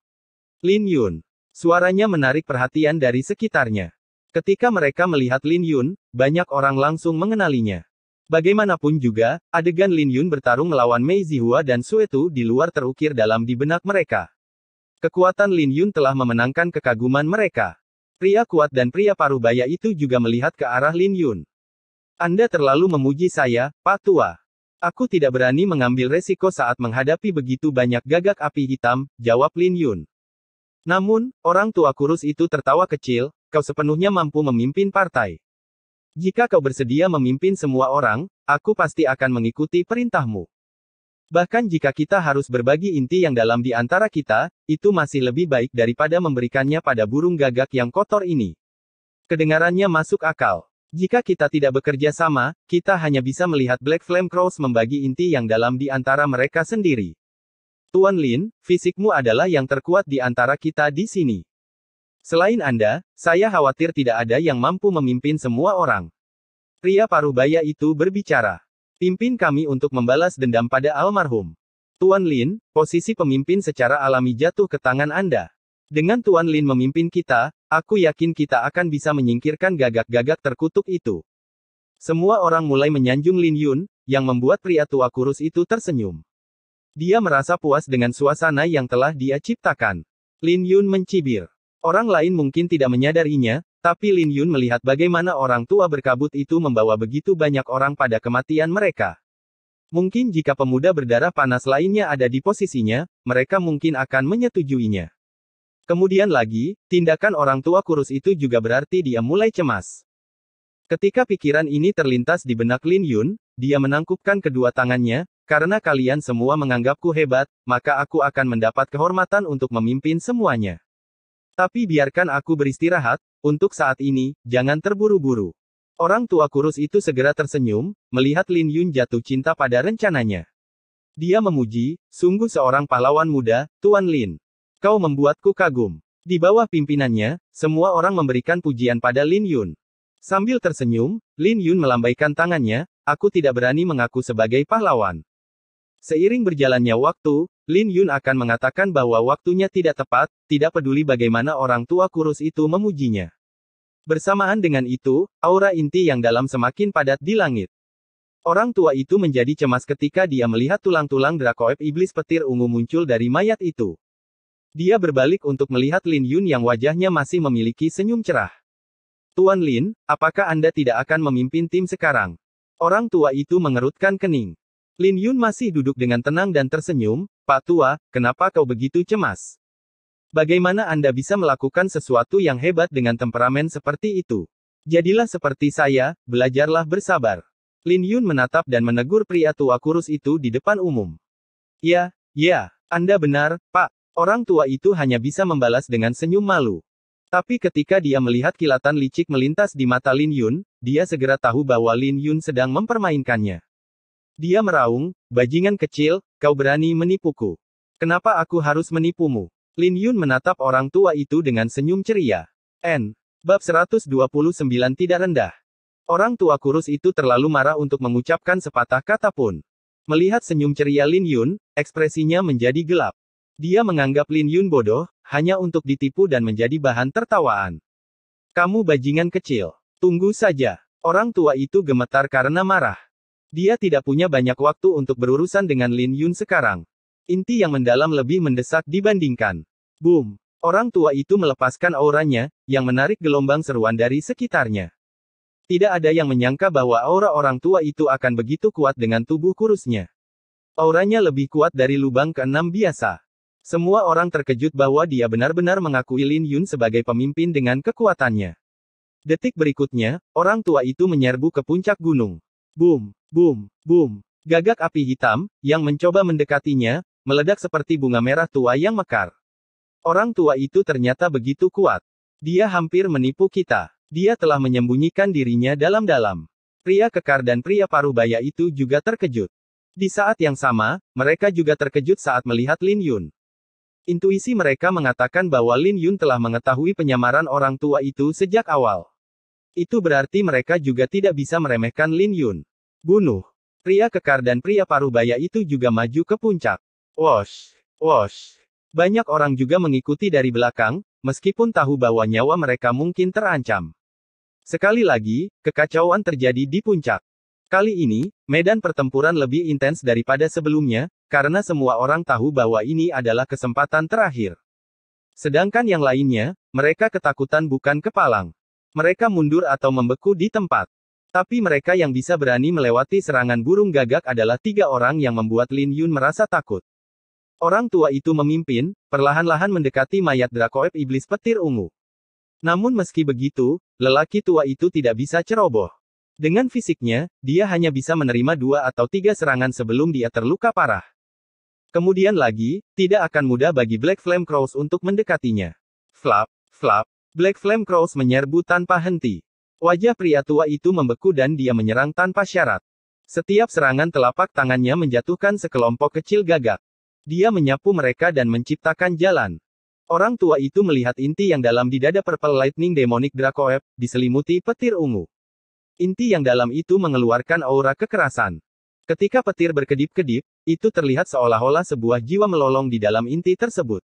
Lin Yun. Suaranya menarik perhatian dari sekitarnya. Ketika mereka melihat Lin Yun, banyak orang langsung mengenalinya. Bagaimanapun juga, adegan Lin Yun bertarung melawan Mei Zihua dan Suetu di luar terukir dalam di benak mereka. Kekuatan Lin Yun telah memenangkan kekaguman mereka. Pria kuat dan pria parubaya itu juga melihat ke arah Lin Yun. Anda terlalu memuji saya, Pak Tua. Aku tidak berani mengambil resiko saat menghadapi begitu banyak gagak api hitam, jawab Lin Yun. Namun, orang tua kurus itu tertawa kecil, kau sepenuhnya mampu memimpin partai. Jika kau bersedia memimpin semua orang, aku pasti akan mengikuti perintahmu. Bahkan jika kita harus berbagi inti yang dalam di antara kita, itu masih lebih baik daripada memberikannya pada burung gagak yang kotor ini. Kedengarannya masuk akal. Jika kita tidak bekerja sama, kita hanya bisa melihat Black Flame Cross membagi inti yang dalam di antara mereka sendiri. Tuan Lin, fisikmu adalah yang terkuat di antara kita di sini. Selain Anda, saya khawatir tidak ada yang mampu memimpin semua orang. Pria paruh baya itu berbicara. Pimpin kami untuk membalas dendam pada almarhum. Tuan Lin, posisi pemimpin secara alami jatuh ke tangan Anda. Dengan Tuan Lin memimpin kita, aku yakin kita akan bisa menyingkirkan gagak-gagak terkutuk itu. Semua orang mulai menyanjung Lin Yun, yang membuat pria tua kurus itu tersenyum. Dia merasa puas dengan suasana yang telah dia ciptakan. Lin Yun mencibir. Orang lain mungkin tidak menyadarinya, tapi Lin Yun melihat bagaimana orang tua berkabut itu membawa begitu banyak orang pada kematian mereka. Mungkin jika pemuda berdarah panas lainnya ada di posisinya, mereka mungkin akan menyetujuinya. Kemudian lagi, tindakan orang tua kurus itu juga berarti dia mulai cemas. Ketika pikiran ini terlintas di benak Lin Yun, dia menangkupkan kedua tangannya, karena kalian semua menganggapku hebat, maka aku akan mendapat kehormatan untuk memimpin semuanya. Tapi biarkan aku beristirahat, untuk saat ini, jangan terburu-buru. Orang tua kurus itu segera tersenyum, melihat Lin Yun jatuh cinta pada rencananya. Dia memuji, sungguh seorang pahlawan muda, Tuan Lin. Kau membuatku kagum. Di bawah pimpinannya, semua orang memberikan pujian pada Lin Yun. Sambil tersenyum, Lin Yun melambaikan tangannya, aku tidak berani mengaku sebagai pahlawan. Seiring berjalannya waktu, Lin Yun akan mengatakan bahwa waktunya tidak tepat, tidak peduli bagaimana orang tua kurus itu memujinya. Bersamaan dengan itu, aura inti yang dalam semakin padat di langit. Orang tua itu menjadi cemas ketika dia melihat tulang-tulang drakoeb iblis petir ungu muncul dari mayat itu. Dia berbalik untuk melihat Lin Yun yang wajahnya masih memiliki senyum cerah. Tuan Lin, apakah Anda tidak akan memimpin tim sekarang? Orang tua itu mengerutkan kening. Lin Yun masih duduk dengan tenang dan tersenyum, Pak Tua, kenapa kau begitu cemas? Bagaimana Anda bisa melakukan sesuatu yang hebat dengan temperamen seperti itu? Jadilah seperti saya, belajarlah bersabar. Lin Yun menatap dan menegur pria tua kurus itu di depan umum. Ya, ya, Anda benar, Pak. Orang tua itu hanya bisa membalas dengan senyum malu. Tapi ketika dia melihat kilatan licik melintas di mata Lin Yun, dia segera tahu bahwa Lin Yun sedang mempermainkannya. Dia meraung, bajingan kecil, kau berani menipuku. Kenapa aku harus menipumu? Lin Yun menatap orang tua itu dengan senyum ceria. N. Bab 129 tidak rendah. Orang tua kurus itu terlalu marah untuk mengucapkan sepatah kata pun. Melihat senyum ceria Lin Yun, ekspresinya menjadi gelap. Dia menganggap Lin Yun bodoh, hanya untuk ditipu dan menjadi bahan tertawaan. Kamu bajingan kecil. Tunggu saja. Orang tua itu gemetar karena marah. Dia tidak punya banyak waktu untuk berurusan dengan Lin Yun sekarang. Inti yang mendalam lebih mendesak dibandingkan. Boom! Orang tua itu melepaskan auranya, yang menarik gelombang seruan dari sekitarnya. Tidak ada yang menyangka bahwa aura orang tua itu akan begitu kuat dengan tubuh kurusnya. Auranya lebih kuat dari lubang keenam biasa. Semua orang terkejut bahwa dia benar-benar mengakui Lin Yun sebagai pemimpin dengan kekuatannya. Detik berikutnya, orang tua itu menyerbu ke puncak gunung. Boom, boom, boom. Gagak api hitam, yang mencoba mendekatinya, meledak seperti bunga merah tua yang mekar. Orang tua itu ternyata begitu kuat. Dia hampir menipu kita. Dia telah menyembunyikan dirinya dalam-dalam. Pria kekar dan pria parubaya itu juga terkejut. Di saat yang sama, mereka juga terkejut saat melihat Lin Yun. Intuisi mereka mengatakan bahwa Lin Yun telah mengetahui penyamaran orang tua itu sejak awal. Itu berarti mereka juga tidak bisa meremehkan Lin Yun. Bunuh. Pria kekar dan pria Parubaya itu juga maju ke puncak. Wash. Wash. Banyak orang juga mengikuti dari belakang, meskipun tahu bahwa nyawa mereka mungkin terancam. Sekali lagi, kekacauan terjadi di puncak. Kali ini, medan pertempuran lebih intens daripada sebelumnya, karena semua orang tahu bahwa ini adalah kesempatan terakhir. Sedangkan yang lainnya, mereka ketakutan bukan kepalang. Mereka mundur atau membeku di tempat. Tapi mereka yang bisa berani melewati serangan burung gagak adalah tiga orang yang membuat Lin Yun merasa takut. Orang tua itu memimpin, perlahan-lahan mendekati mayat Dracoep iblis petir ungu. Namun meski begitu, lelaki tua itu tidak bisa ceroboh. Dengan fisiknya, dia hanya bisa menerima dua atau tiga serangan sebelum dia terluka parah. Kemudian lagi, tidak akan mudah bagi Black Flame Crows untuk mendekatinya. Flap, flap, Black Flame Crows menyerbu tanpa henti. Wajah pria tua itu membeku dan dia menyerang tanpa syarat. Setiap serangan telapak tangannya menjatuhkan sekelompok kecil gagak. Dia menyapu mereka dan menciptakan jalan. Orang tua itu melihat inti yang dalam di dada Purple Lightning Demonic Dracoep, diselimuti petir ungu. Inti yang dalam itu mengeluarkan aura kekerasan. Ketika petir berkedip-kedip, itu terlihat seolah-olah sebuah jiwa melolong di dalam inti tersebut.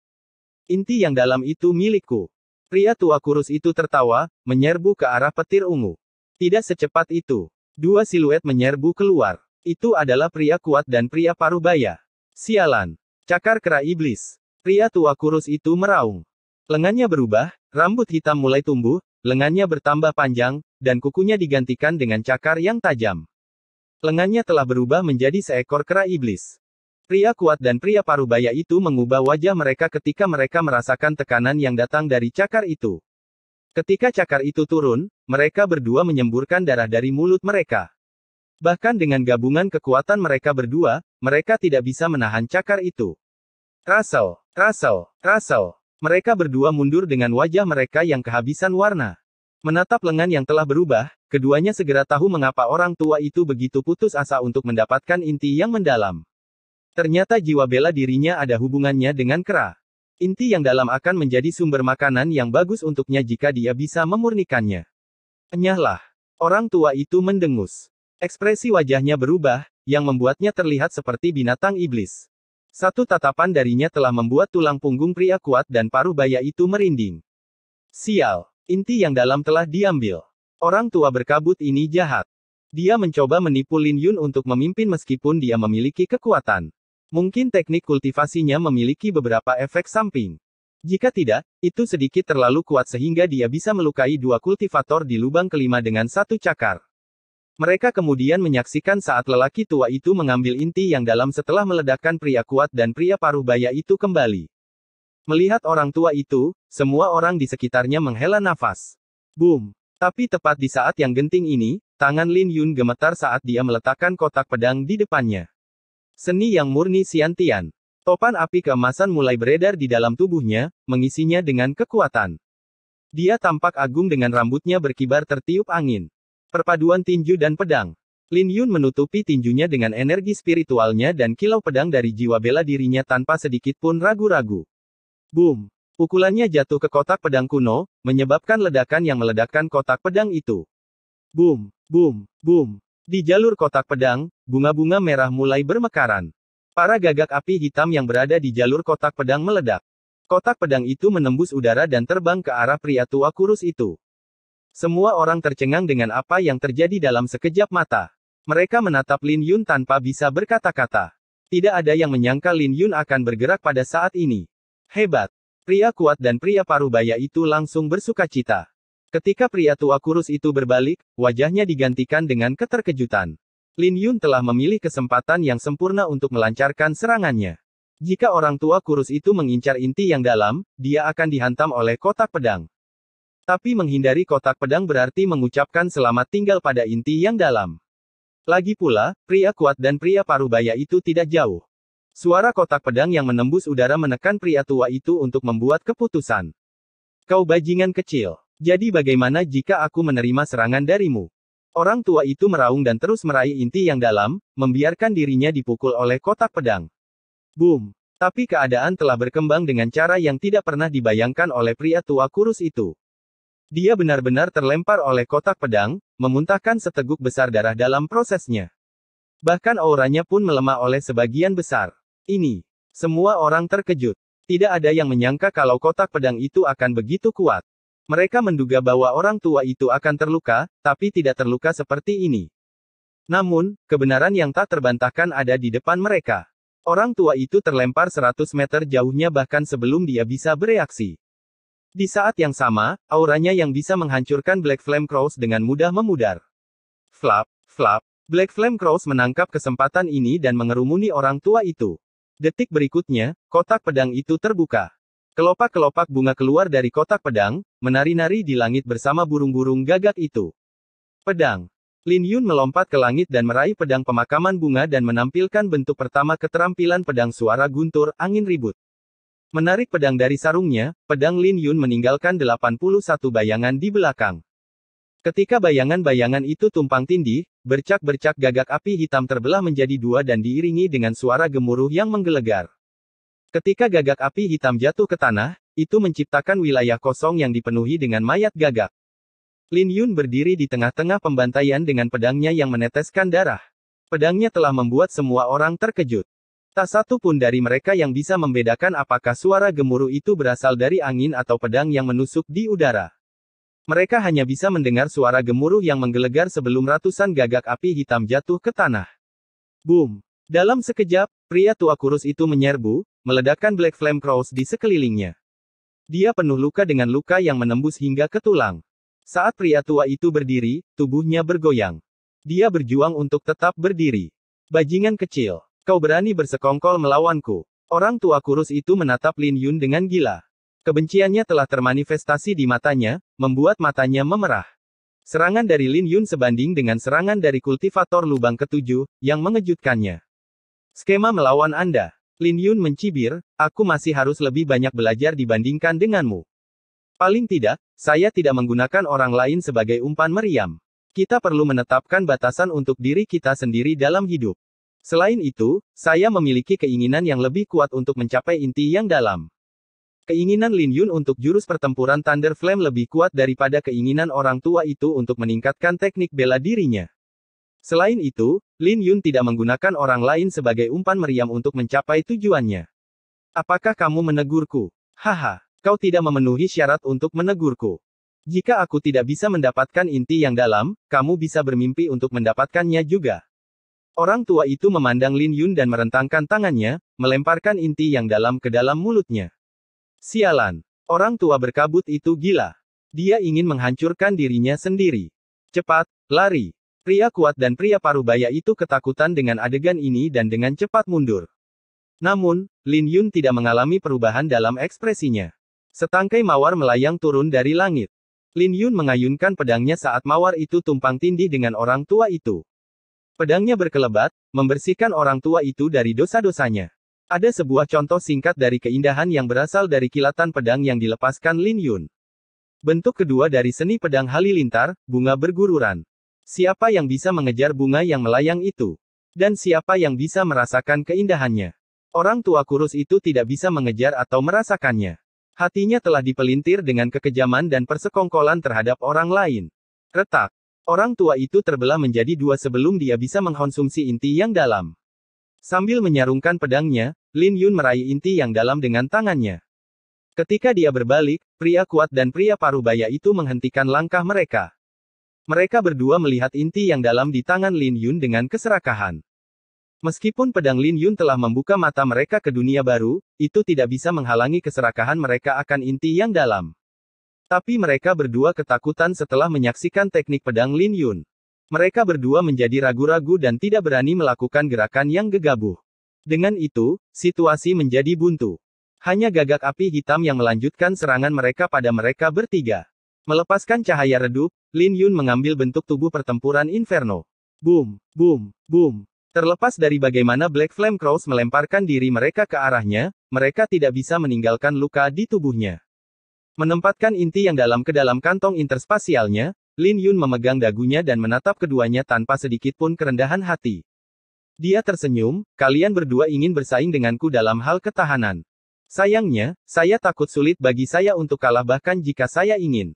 Inti yang dalam itu milikku. Pria tua kurus itu tertawa, menyerbu ke arah petir ungu. Tidak secepat itu. Dua siluet menyerbu keluar. Itu adalah pria kuat dan pria parubaya. Sialan. Cakar kera iblis. Pria tua kurus itu meraung. Lengannya berubah, rambut hitam mulai tumbuh, lengannya bertambah panjang, dan kukunya digantikan dengan cakar yang tajam. Lengannya telah berubah menjadi seekor kera iblis. Pria kuat dan pria parubaya itu mengubah wajah mereka ketika mereka merasakan tekanan yang datang dari cakar itu. Ketika cakar itu turun, mereka berdua menyemburkan darah dari mulut mereka. Bahkan dengan gabungan kekuatan mereka berdua, mereka tidak bisa menahan cakar itu. Rasau, rasau, rasau. Mereka berdua mundur dengan wajah mereka yang kehabisan warna. Menatap lengan yang telah berubah, keduanya segera tahu mengapa orang tua itu begitu putus asa untuk mendapatkan inti yang mendalam. Ternyata jiwa bela dirinya ada hubungannya dengan kera. Inti yang dalam akan menjadi sumber makanan yang bagus untuknya jika dia bisa memurnikannya. Enyahlah. Orang tua itu mendengus. Ekspresi wajahnya berubah, yang membuatnya terlihat seperti binatang iblis. Satu tatapan darinya telah membuat tulang punggung pria kuat dan paruh baya itu merinding. Sial. Inti yang dalam telah diambil. Orang tua berkabut ini jahat. Dia mencoba menipu Lin Yun untuk memimpin meskipun dia memiliki kekuatan. Mungkin teknik kultivasinya memiliki beberapa efek samping. Jika tidak, itu sedikit terlalu kuat sehingga dia bisa melukai dua kultivator di lubang kelima dengan satu cakar. Mereka kemudian menyaksikan saat lelaki tua itu mengambil inti yang dalam setelah meledakkan pria kuat dan pria paruh baya itu kembali. Melihat orang tua itu, semua orang di sekitarnya menghela nafas. Boom! Tapi tepat di saat yang genting ini, tangan Lin Yun gemetar saat dia meletakkan kotak pedang di depannya. Seni yang murni Siantian. Topan api keemasan mulai beredar di dalam tubuhnya, mengisinya dengan kekuatan. Dia tampak agung dengan rambutnya berkibar tertiup angin. Perpaduan tinju dan pedang. Lin Yun menutupi tinjunya dengan energi spiritualnya dan kilau pedang dari jiwa bela dirinya tanpa sedikit pun ragu-ragu. Boom! Pukulannya jatuh ke kotak pedang kuno, menyebabkan ledakan yang meledakkan kotak pedang itu. Boom, boom, boom. Di jalur kotak pedang, bunga-bunga merah mulai bermekaran. Para gagak api hitam yang berada di jalur kotak pedang meledak. Kotak pedang itu menembus udara dan terbang ke arah pria tua kurus itu. Semua orang tercengang dengan apa yang terjadi dalam sekejap mata. Mereka menatap Lin Yun tanpa bisa berkata-kata. Tidak ada yang menyangka Lin Yun akan bergerak pada saat ini. Hebat! Pria kuat dan pria paruh baya itu langsung bersuka cita. Ketika pria tua kurus itu berbalik, wajahnya digantikan dengan keterkejutan. Lin Yun telah memilih kesempatan yang sempurna untuk melancarkan serangannya. Jika orang tua kurus itu mengincar inti yang dalam, dia akan dihantam oleh kotak pedang. Tapi menghindari kotak pedang berarti mengucapkan selamat tinggal pada inti yang dalam. Lagi pula, pria kuat dan pria parubaya itu tidak jauh. Suara kotak pedang yang menembus udara menekan pria tua itu untuk membuat keputusan. Kau bajingan kecil. Jadi bagaimana jika aku menerima serangan darimu? Orang tua itu meraung dan terus meraih inti yang dalam, membiarkan dirinya dipukul oleh kotak pedang. Boom! Tapi keadaan telah berkembang dengan cara yang tidak pernah dibayangkan oleh pria tua kurus itu. Dia benar-benar terlempar oleh kotak pedang, memuntahkan seteguk besar darah dalam prosesnya. Bahkan auranya pun melemah oleh sebagian besar. Ini, semua orang terkejut. Tidak ada yang menyangka kalau kotak pedang itu akan begitu kuat. Mereka menduga bahwa orang tua itu akan terluka, tapi tidak terluka seperti ini. Namun, kebenaran yang tak terbantahkan ada di depan mereka. Orang tua itu terlempar 100 meter jauhnya bahkan sebelum dia bisa bereaksi. Di saat yang sama, auranya yang bisa menghancurkan Black Flame Cross dengan mudah memudar. Flap, flap, Black Flame Cross menangkap kesempatan ini dan mengerumuni orang tua itu. Detik berikutnya, kotak pedang itu terbuka. Kelopak-kelopak bunga keluar dari kotak pedang, menari-nari di langit bersama burung-burung gagak itu. Pedang. Lin Yun melompat ke langit dan meraih pedang pemakaman bunga dan menampilkan bentuk pertama keterampilan pedang suara guntur, angin ribut. Menarik pedang dari sarungnya, pedang Lin Yun meninggalkan 81 bayangan di belakang. Ketika bayangan-bayangan itu tumpang tindih, bercak-bercak gagak api hitam terbelah menjadi dua dan diiringi dengan suara gemuruh yang menggelegar. Ketika gagak api hitam jatuh ke tanah, itu menciptakan wilayah kosong yang dipenuhi dengan mayat gagak. Lin Yun berdiri di tengah-tengah pembantaian dengan pedangnya yang meneteskan darah. Pedangnya telah membuat semua orang terkejut. Tak satu pun dari mereka yang bisa membedakan apakah suara gemuruh itu berasal dari angin atau pedang yang menusuk di udara. Mereka hanya bisa mendengar suara gemuruh yang menggelegar sebelum ratusan gagak api hitam jatuh ke tanah. Boom! Dalam sekejap, pria tua kurus itu menyerbu, meledakkan Black Flame Cross di sekelilingnya. Dia penuh luka dengan luka yang menembus hingga ke tulang. Saat pria tua itu berdiri, tubuhnya bergoyang. Dia berjuang untuk tetap berdiri. Bajingan kecil, kau berani bersekongkol melawanku. Orang tua kurus itu menatap Lin Yun dengan gila. Kebenciannya telah termanifestasi di matanya, membuat matanya memerah. Serangan dari Lin Yun sebanding dengan serangan dari kultivator lubang ketujuh, yang mengejutkannya. Skema melawan Anda. Lin Yun mencibir, aku masih harus lebih banyak belajar dibandingkan denganmu. Paling tidak, saya tidak menggunakan orang lain sebagai umpan meriam. Kita perlu menetapkan batasan untuk diri kita sendiri dalam hidup. Selain itu, saya memiliki keinginan yang lebih kuat untuk mencapai inti yang dalam. Keinginan Lin Yun untuk jurus pertempuran Thunder Flame lebih kuat daripada keinginan orang tua itu untuk meningkatkan teknik bela dirinya. Selain itu, Lin Yun tidak menggunakan orang lain sebagai umpan meriam untuk mencapai tujuannya. Apakah kamu menegurku? Haha, kau tidak memenuhi syarat untuk menegurku. Jika aku tidak bisa mendapatkan inti yang dalam, kamu bisa bermimpi untuk mendapatkannya juga. Orang tua itu memandang Lin Yun dan merentangkan tangannya, melemparkan inti yang dalam ke dalam mulutnya. Sialan, orang tua berkabut itu gila. Dia ingin menghancurkan dirinya sendiri. Cepat, lari. Pria kuat dan pria parubaya itu ketakutan dengan adegan ini dan dengan cepat mundur. Namun, Lin Yun tidak mengalami perubahan dalam ekspresinya. Setangkai mawar melayang turun dari langit. Lin Yun mengayunkan pedangnya saat mawar itu tumpang tindih dengan orang tua itu. Pedangnya berkelebat, membersihkan orang tua itu dari dosa-dosanya. Ada sebuah contoh singkat dari keindahan yang berasal dari kilatan pedang yang dilepaskan Lin Yun. Bentuk kedua dari seni pedang halilintar, bunga bergururan. Siapa yang bisa mengejar bunga yang melayang itu? Dan siapa yang bisa merasakan keindahannya? Orang tua kurus itu tidak bisa mengejar atau merasakannya. Hatinya telah dipelintir dengan kekejaman dan persekongkolan terhadap orang lain. Retak. Orang tua itu terbelah menjadi dua sebelum dia bisa mengkonsumsi inti yang dalam. Sambil menyarungkan pedangnya, Lin Yun meraih inti yang dalam dengan tangannya. Ketika dia berbalik, pria kuat dan pria baya itu menghentikan langkah mereka. Mereka berdua melihat inti yang dalam di tangan Lin Yun dengan keserakahan. Meskipun pedang Lin Yun telah membuka mata mereka ke dunia baru, itu tidak bisa menghalangi keserakahan mereka akan inti yang dalam. Tapi mereka berdua ketakutan setelah menyaksikan teknik pedang Lin Yun. Mereka berdua menjadi ragu-ragu dan tidak berani melakukan gerakan yang gegabah. Dengan itu, situasi menjadi buntu. Hanya gagak api hitam yang melanjutkan serangan mereka pada mereka bertiga. Melepaskan cahaya redup, Lin Yun mengambil bentuk tubuh pertempuran Inferno. Boom, boom, boom. Terlepas dari bagaimana Black Flame Cross melemparkan diri mereka ke arahnya, mereka tidak bisa meninggalkan luka di tubuhnya. Menempatkan inti yang dalam ke dalam kantong interspasialnya, Lin Yun memegang dagunya dan menatap keduanya tanpa sedikit pun kerendahan hati. Dia tersenyum, kalian berdua ingin bersaing denganku dalam hal ketahanan. Sayangnya, saya takut sulit bagi saya untuk kalah bahkan jika saya ingin.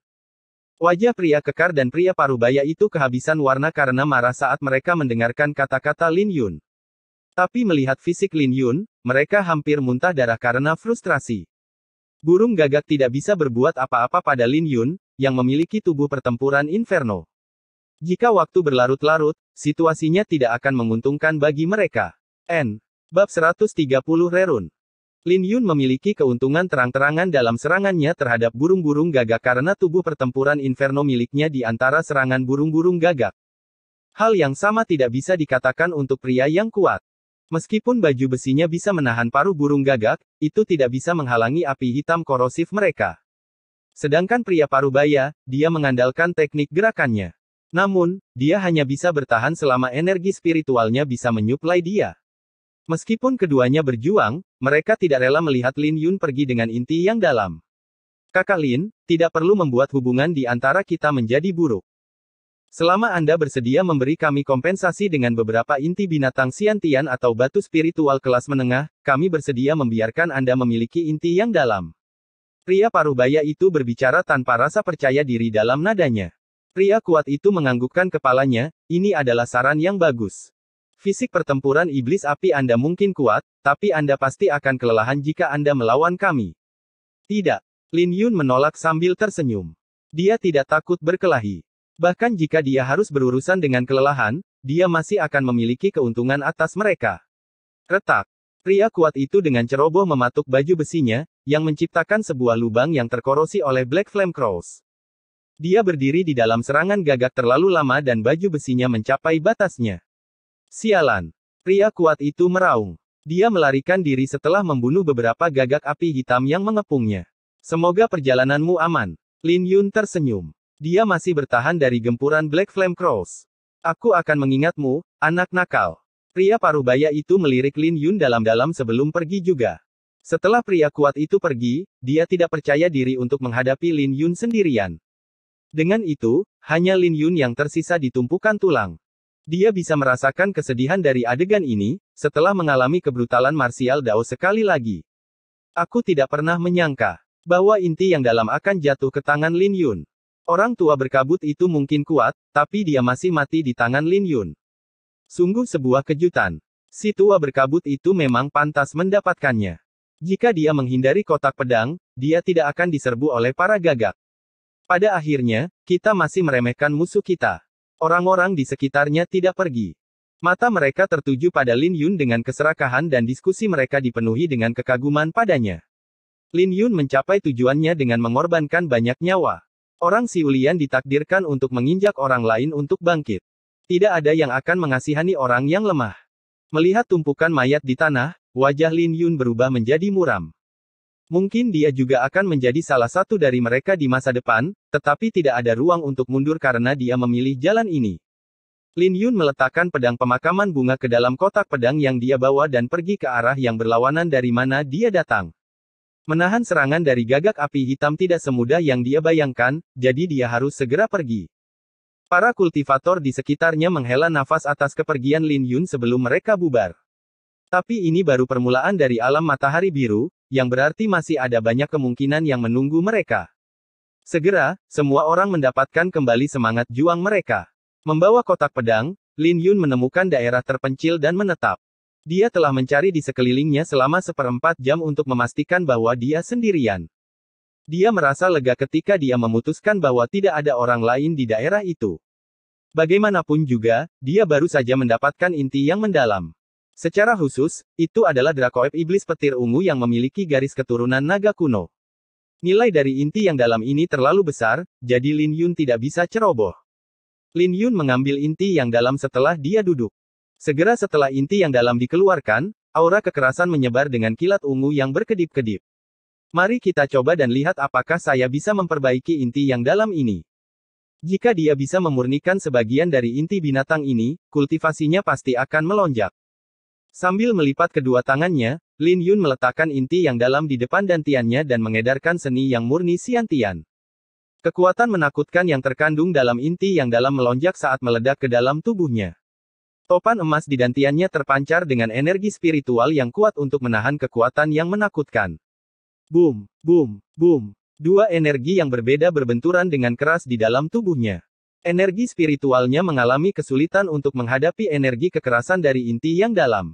Wajah pria kekar dan pria parubaya itu kehabisan warna karena marah saat mereka mendengarkan kata-kata Lin Yun. Tapi melihat fisik Lin Yun, mereka hampir muntah darah karena frustrasi. Burung gagak tidak bisa berbuat apa-apa pada Lin Yun, yang memiliki tubuh pertempuran inferno. Jika waktu berlarut-larut, situasinya tidak akan menguntungkan bagi mereka. N. Bab 130 Rerun Lin Yun memiliki keuntungan terang-terangan dalam serangannya terhadap burung-burung gagak karena tubuh pertempuran inferno miliknya di antara serangan burung-burung gagak. Hal yang sama tidak bisa dikatakan untuk pria yang kuat. Meskipun baju besinya bisa menahan paruh burung gagak, itu tidak bisa menghalangi api hitam korosif mereka. Sedangkan pria paruh baya, dia mengandalkan teknik gerakannya. Namun, dia hanya bisa bertahan selama energi spiritualnya bisa menyuplai dia. Meskipun keduanya berjuang, mereka tidak rela melihat Lin Yun pergi dengan inti yang dalam. Kakak Lin, tidak perlu membuat hubungan di antara kita menjadi buruk. Selama Anda bersedia memberi kami kompensasi dengan beberapa inti binatang siantian atau batu spiritual kelas menengah, kami bersedia membiarkan Anda memiliki inti yang dalam. Pria Parubaya itu berbicara tanpa rasa percaya diri dalam nadanya. Pria kuat itu menganggukkan kepalanya, ini adalah saran yang bagus. Fisik pertempuran iblis api Anda mungkin kuat, tapi Anda pasti akan kelelahan jika Anda melawan kami. Tidak. Lin Yun menolak sambil tersenyum. Dia tidak takut berkelahi. Bahkan jika dia harus berurusan dengan kelelahan, dia masih akan memiliki keuntungan atas mereka. Retak. Pria kuat itu dengan ceroboh mematuk baju besinya, yang menciptakan sebuah lubang yang terkorosi oleh Black Flame Cross. Dia berdiri di dalam serangan gagak terlalu lama dan baju besinya mencapai batasnya. Sialan. Pria kuat itu meraung. Dia melarikan diri setelah membunuh beberapa gagak api hitam yang mengepungnya. Semoga perjalananmu aman. Lin Yun tersenyum. Dia masih bertahan dari gempuran Black Flame Cross. Aku akan mengingatmu, anak nakal. Pria parubaya itu melirik Lin Yun dalam-dalam sebelum pergi juga. Setelah pria kuat itu pergi, dia tidak percaya diri untuk menghadapi Lin Yun sendirian. Dengan itu, hanya Lin Yun yang tersisa di tumpukan tulang. Dia bisa merasakan kesedihan dari adegan ini, setelah mengalami kebrutalan Martial Dao sekali lagi. Aku tidak pernah menyangka, bahwa inti yang dalam akan jatuh ke tangan Lin Yun. Orang tua berkabut itu mungkin kuat, tapi dia masih mati di tangan Lin Yun. Sungguh sebuah kejutan. Si tua berkabut itu memang pantas mendapatkannya. Jika dia menghindari kotak pedang, dia tidak akan diserbu oleh para gagak. Pada akhirnya, kita masih meremehkan musuh kita. Orang-orang di sekitarnya tidak pergi. Mata mereka tertuju pada Lin Yun dengan keserakahan dan diskusi mereka dipenuhi dengan kekaguman padanya. Lin Yun mencapai tujuannya dengan mengorbankan banyak nyawa. Orang Siulian ditakdirkan untuk menginjak orang lain untuk bangkit. Tidak ada yang akan mengasihani orang yang lemah. Melihat tumpukan mayat di tanah, wajah Lin Yun berubah menjadi muram. Mungkin dia juga akan menjadi salah satu dari mereka di masa depan, tetapi tidak ada ruang untuk mundur karena dia memilih jalan ini. Lin Yun meletakkan pedang pemakaman bunga ke dalam kotak pedang yang dia bawa dan pergi ke arah yang berlawanan dari mana dia datang. Menahan serangan dari gagak api hitam tidak semudah yang dia bayangkan, jadi dia harus segera pergi. Para kultivator di sekitarnya menghela nafas atas kepergian Lin Yun sebelum mereka bubar. Tapi ini baru permulaan dari alam matahari biru, yang berarti masih ada banyak kemungkinan yang menunggu mereka. Segera, semua orang mendapatkan kembali semangat juang mereka. Membawa kotak pedang, Lin Yun menemukan daerah terpencil dan menetap. Dia telah mencari di sekelilingnya selama seperempat jam untuk memastikan bahwa dia sendirian. Dia merasa lega ketika dia memutuskan bahwa tidak ada orang lain di daerah itu. Bagaimanapun juga, dia baru saja mendapatkan inti yang mendalam. Secara khusus, itu adalah drakoib iblis petir ungu yang memiliki garis keturunan naga kuno. Nilai dari inti yang dalam ini terlalu besar, jadi Lin Yun tidak bisa ceroboh. Lin Yun mengambil inti yang dalam setelah dia duduk. Segera setelah inti yang dalam dikeluarkan, aura kekerasan menyebar dengan kilat ungu yang berkedip-kedip. Mari kita coba dan lihat apakah saya bisa memperbaiki inti yang dalam ini. Jika dia bisa memurnikan sebagian dari inti binatang ini, kultivasinya pasti akan melonjak. Sambil melipat kedua tangannya, Lin Yun meletakkan inti yang dalam di depan dantiannya dan mengedarkan seni yang murni siantian. Kekuatan menakutkan yang terkandung dalam inti yang dalam melonjak saat meledak ke dalam tubuhnya. Topan emas di dantiannya terpancar dengan energi spiritual yang kuat untuk menahan kekuatan yang menakutkan. Boom, boom, boom. Dua energi yang berbeda berbenturan dengan keras di dalam tubuhnya. Energi spiritualnya mengalami kesulitan untuk menghadapi energi kekerasan dari inti yang dalam.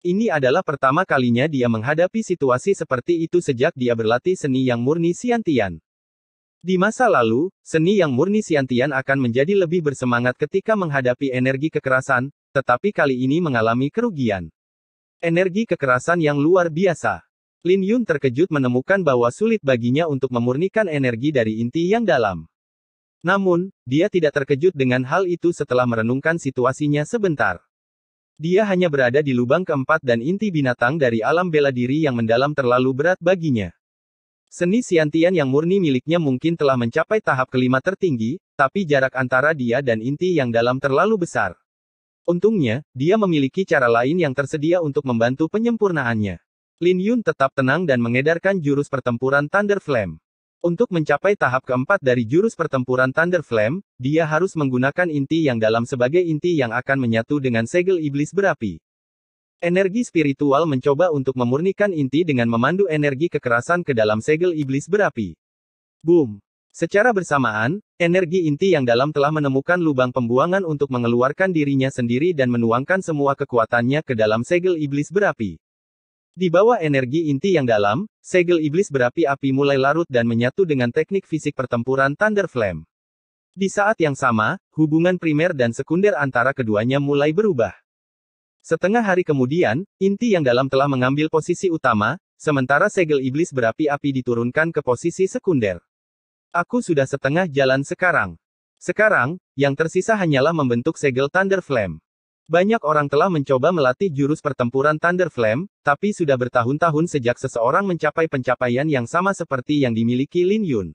Ini adalah pertama kalinya dia menghadapi situasi seperti itu sejak dia berlatih seni yang murni siantian. Di masa lalu, seni yang murni siantian akan menjadi lebih bersemangat ketika menghadapi energi kekerasan, tetapi kali ini mengalami kerugian. Energi kekerasan yang luar biasa. Lin Yun terkejut menemukan bahwa sulit baginya untuk memurnikan energi dari inti yang dalam. Namun, dia tidak terkejut dengan hal itu setelah merenungkan situasinya sebentar. Dia hanya berada di lubang keempat dan inti binatang dari alam bela diri yang mendalam terlalu berat baginya. Seni siantian yang murni miliknya mungkin telah mencapai tahap kelima tertinggi, tapi jarak antara dia dan inti yang dalam terlalu besar. Untungnya, dia memiliki cara lain yang tersedia untuk membantu penyempurnaannya. Lin Yun tetap tenang dan mengedarkan jurus pertempuran Thunder Flame. Untuk mencapai tahap keempat dari jurus pertempuran Thunder Flame, dia harus menggunakan inti yang dalam sebagai inti yang akan menyatu dengan segel iblis berapi. Energi spiritual mencoba untuk memurnikan inti dengan memandu energi kekerasan ke dalam segel iblis berapi. Boom! Secara bersamaan, energi inti yang dalam telah menemukan lubang pembuangan untuk mengeluarkan dirinya sendiri dan menuangkan semua kekuatannya ke dalam segel iblis berapi. Di bawah energi inti yang dalam, segel iblis berapi-api mulai larut dan menyatu dengan teknik fisik pertempuran Thunder Flame. Di saat yang sama, hubungan primer dan sekunder antara keduanya mulai berubah. Setengah hari kemudian, inti yang dalam telah mengambil posisi utama, sementara segel iblis berapi-api diturunkan ke posisi sekunder. Aku sudah setengah jalan sekarang. Sekarang, yang tersisa hanyalah membentuk segel Thunder Flame. Banyak orang telah mencoba melatih jurus pertempuran Thunder Flame, tapi sudah bertahun-tahun sejak seseorang mencapai pencapaian yang sama seperti yang dimiliki Lin Yun.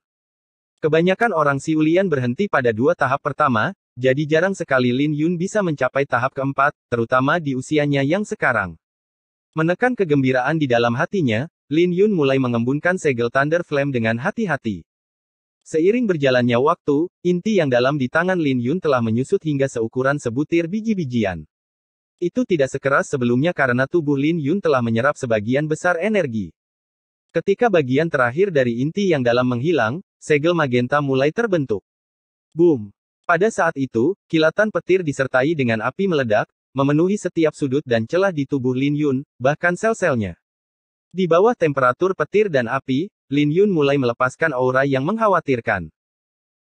Kebanyakan orang Siulian berhenti pada dua tahap pertama, jadi jarang sekali Lin Yun bisa mencapai tahap keempat, terutama di usianya yang sekarang. Menekan kegembiraan di dalam hatinya, Lin Yun mulai mengembunkan segel Thunder Flame dengan hati-hati. Seiring berjalannya waktu, inti yang dalam di tangan Lin Yun telah menyusut hingga seukuran sebutir biji-bijian. Itu tidak sekeras sebelumnya karena tubuh Lin Yun telah menyerap sebagian besar energi. Ketika bagian terakhir dari inti yang dalam menghilang, segel magenta mulai terbentuk. Boom! Pada saat itu, kilatan petir disertai dengan api meledak, memenuhi setiap sudut dan celah di tubuh Lin Yun, bahkan sel-selnya. Di bawah temperatur petir dan api, Lin Yun mulai melepaskan aura yang mengkhawatirkan.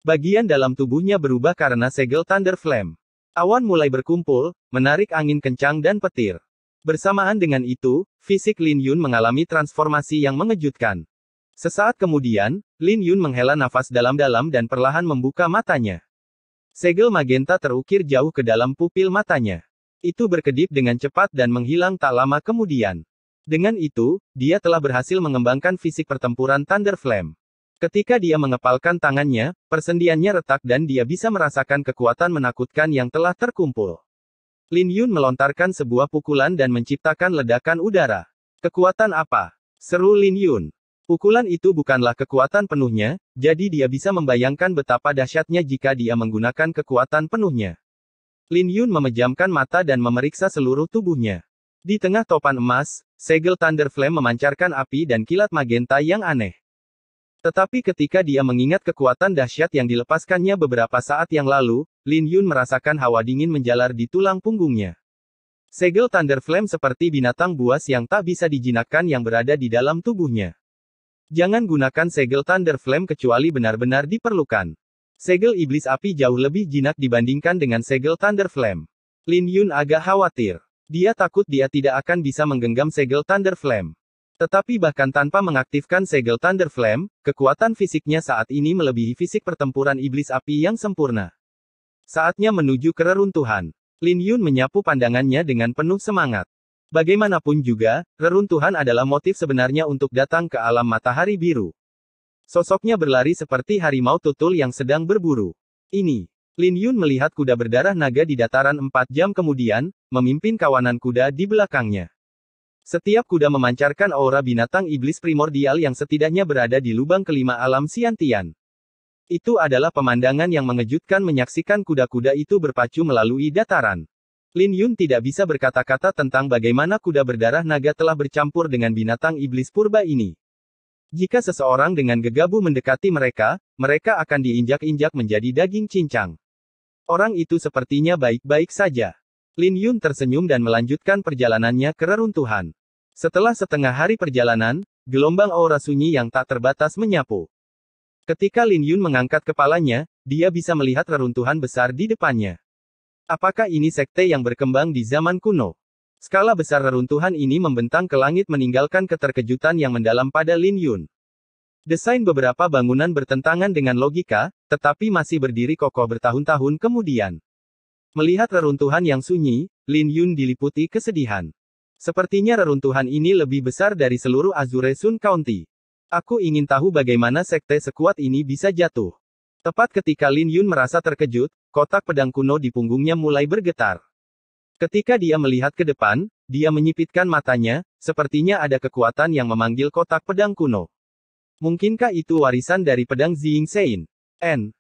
Bagian dalam tubuhnya berubah karena segel Thunder Flame. Awan mulai berkumpul, menarik angin kencang dan petir. Bersamaan dengan itu, fisik Lin Yun mengalami transformasi yang mengejutkan. Sesaat kemudian, Lin Yun menghela nafas dalam-dalam dan perlahan membuka matanya. Segel magenta terukir jauh ke dalam pupil matanya. Itu berkedip dengan cepat dan menghilang tak lama kemudian. Dengan itu, dia telah berhasil mengembangkan fisik pertempuran Thunder Flame. Ketika dia mengepalkan tangannya, persendiannya retak dan dia bisa merasakan kekuatan menakutkan yang telah terkumpul. Lin Yun melontarkan sebuah pukulan dan menciptakan ledakan udara. Kekuatan apa? Seru Lin Yun. Pukulan itu bukanlah kekuatan penuhnya, jadi dia bisa membayangkan betapa dahsyatnya jika dia menggunakan kekuatan penuhnya. Lin Yun memejamkan mata dan memeriksa seluruh tubuhnya. Di tengah topan emas, segel Thunder Flame memancarkan api dan kilat magenta yang aneh. Tetapi ketika dia mengingat kekuatan dahsyat yang dilepaskannya beberapa saat yang lalu, Lin Yun merasakan hawa dingin menjalar di tulang punggungnya. Segel Thunder Flame seperti binatang buas yang tak bisa dijinakkan yang berada di dalam tubuhnya. Jangan gunakan segel Thunder Flame kecuali benar-benar diperlukan. Segel iblis api jauh lebih jinak dibandingkan dengan segel Thunder Flame. Lin Yun agak khawatir. Dia takut dia tidak akan bisa menggenggam segel Thunder Flame. Tetapi bahkan tanpa mengaktifkan segel Thunder Flame, kekuatan fisiknya saat ini melebihi fisik pertempuran iblis api yang sempurna. Saatnya menuju reruntuhan. Lin Yun menyapu pandangannya dengan penuh semangat. Bagaimanapun juga, reruntuhan adalah motif sebenarnya untuk datang ke alam matahari biru. Sosoknya berlari seperti harimau tutul yang sedang berburu. Ini Lin Yun melihat kuda berdarah naga di dataran empat jam kemudian, memimpin kawanan kuda di belakangnya. Setiap kuda memancarkan aura binatang iblis primordial yang setidaknya berada di lubang kelima alam Siantian. Itu adalah pemandangan yang mengejutkan menyaksikan kuda-kuda itu berpacu melalui dataran. Lin Yun tidak bisa berkata-kata tentang bagaimana kuda berdarah naga telah bercampur dengan binatang iblis purba ini. Jika seseorang dengan gegabah mendekati mereka, mereka akan diinjak-injak menjadi daging cincang. Orang itu sepertinya baik-baik saja. Lin Yun tersenyum dan melanjutkan perjalanannya ke reruntuhan. Setelah setengah hari perjalanan, gelombang aura sunyi yang tak terbatas menyapu. Ketika Lin Yun mengangkat kepalanya, dia bisa melihat reruntuhan besar di depannya. Apakah ini sekte yang berkembang di zaman kuno? Skala besar reruntuhan ini membentang ke langit meninggalkan keterkejutan yang mendalam pada Lin Yun. Desain beberapa bangunan bertentangan dengan logika, tetapi masih berdiri kokoh bertahun-tahun kemudian. Melihat reruntuhan yang sunyi, Lin Yun diliputi kesedihan. Sepertinya reruntuhan ini lebih besar dari seluruh Azure Sun County. Aku ingin tahu bagaimana sekte sekuat ini bisa jatuh. Tepat ketika Lin Yun merasa terkejut, kotak pedang kuno di punggungnya mulai bergetar. Ketika dia melihat ke depan, dia menyipitkan matanya, sepertinya ada kekuatan yang memanggil kotak pedang kuno. Mungkinkah itu warisan dari pedang Ziying Sein? n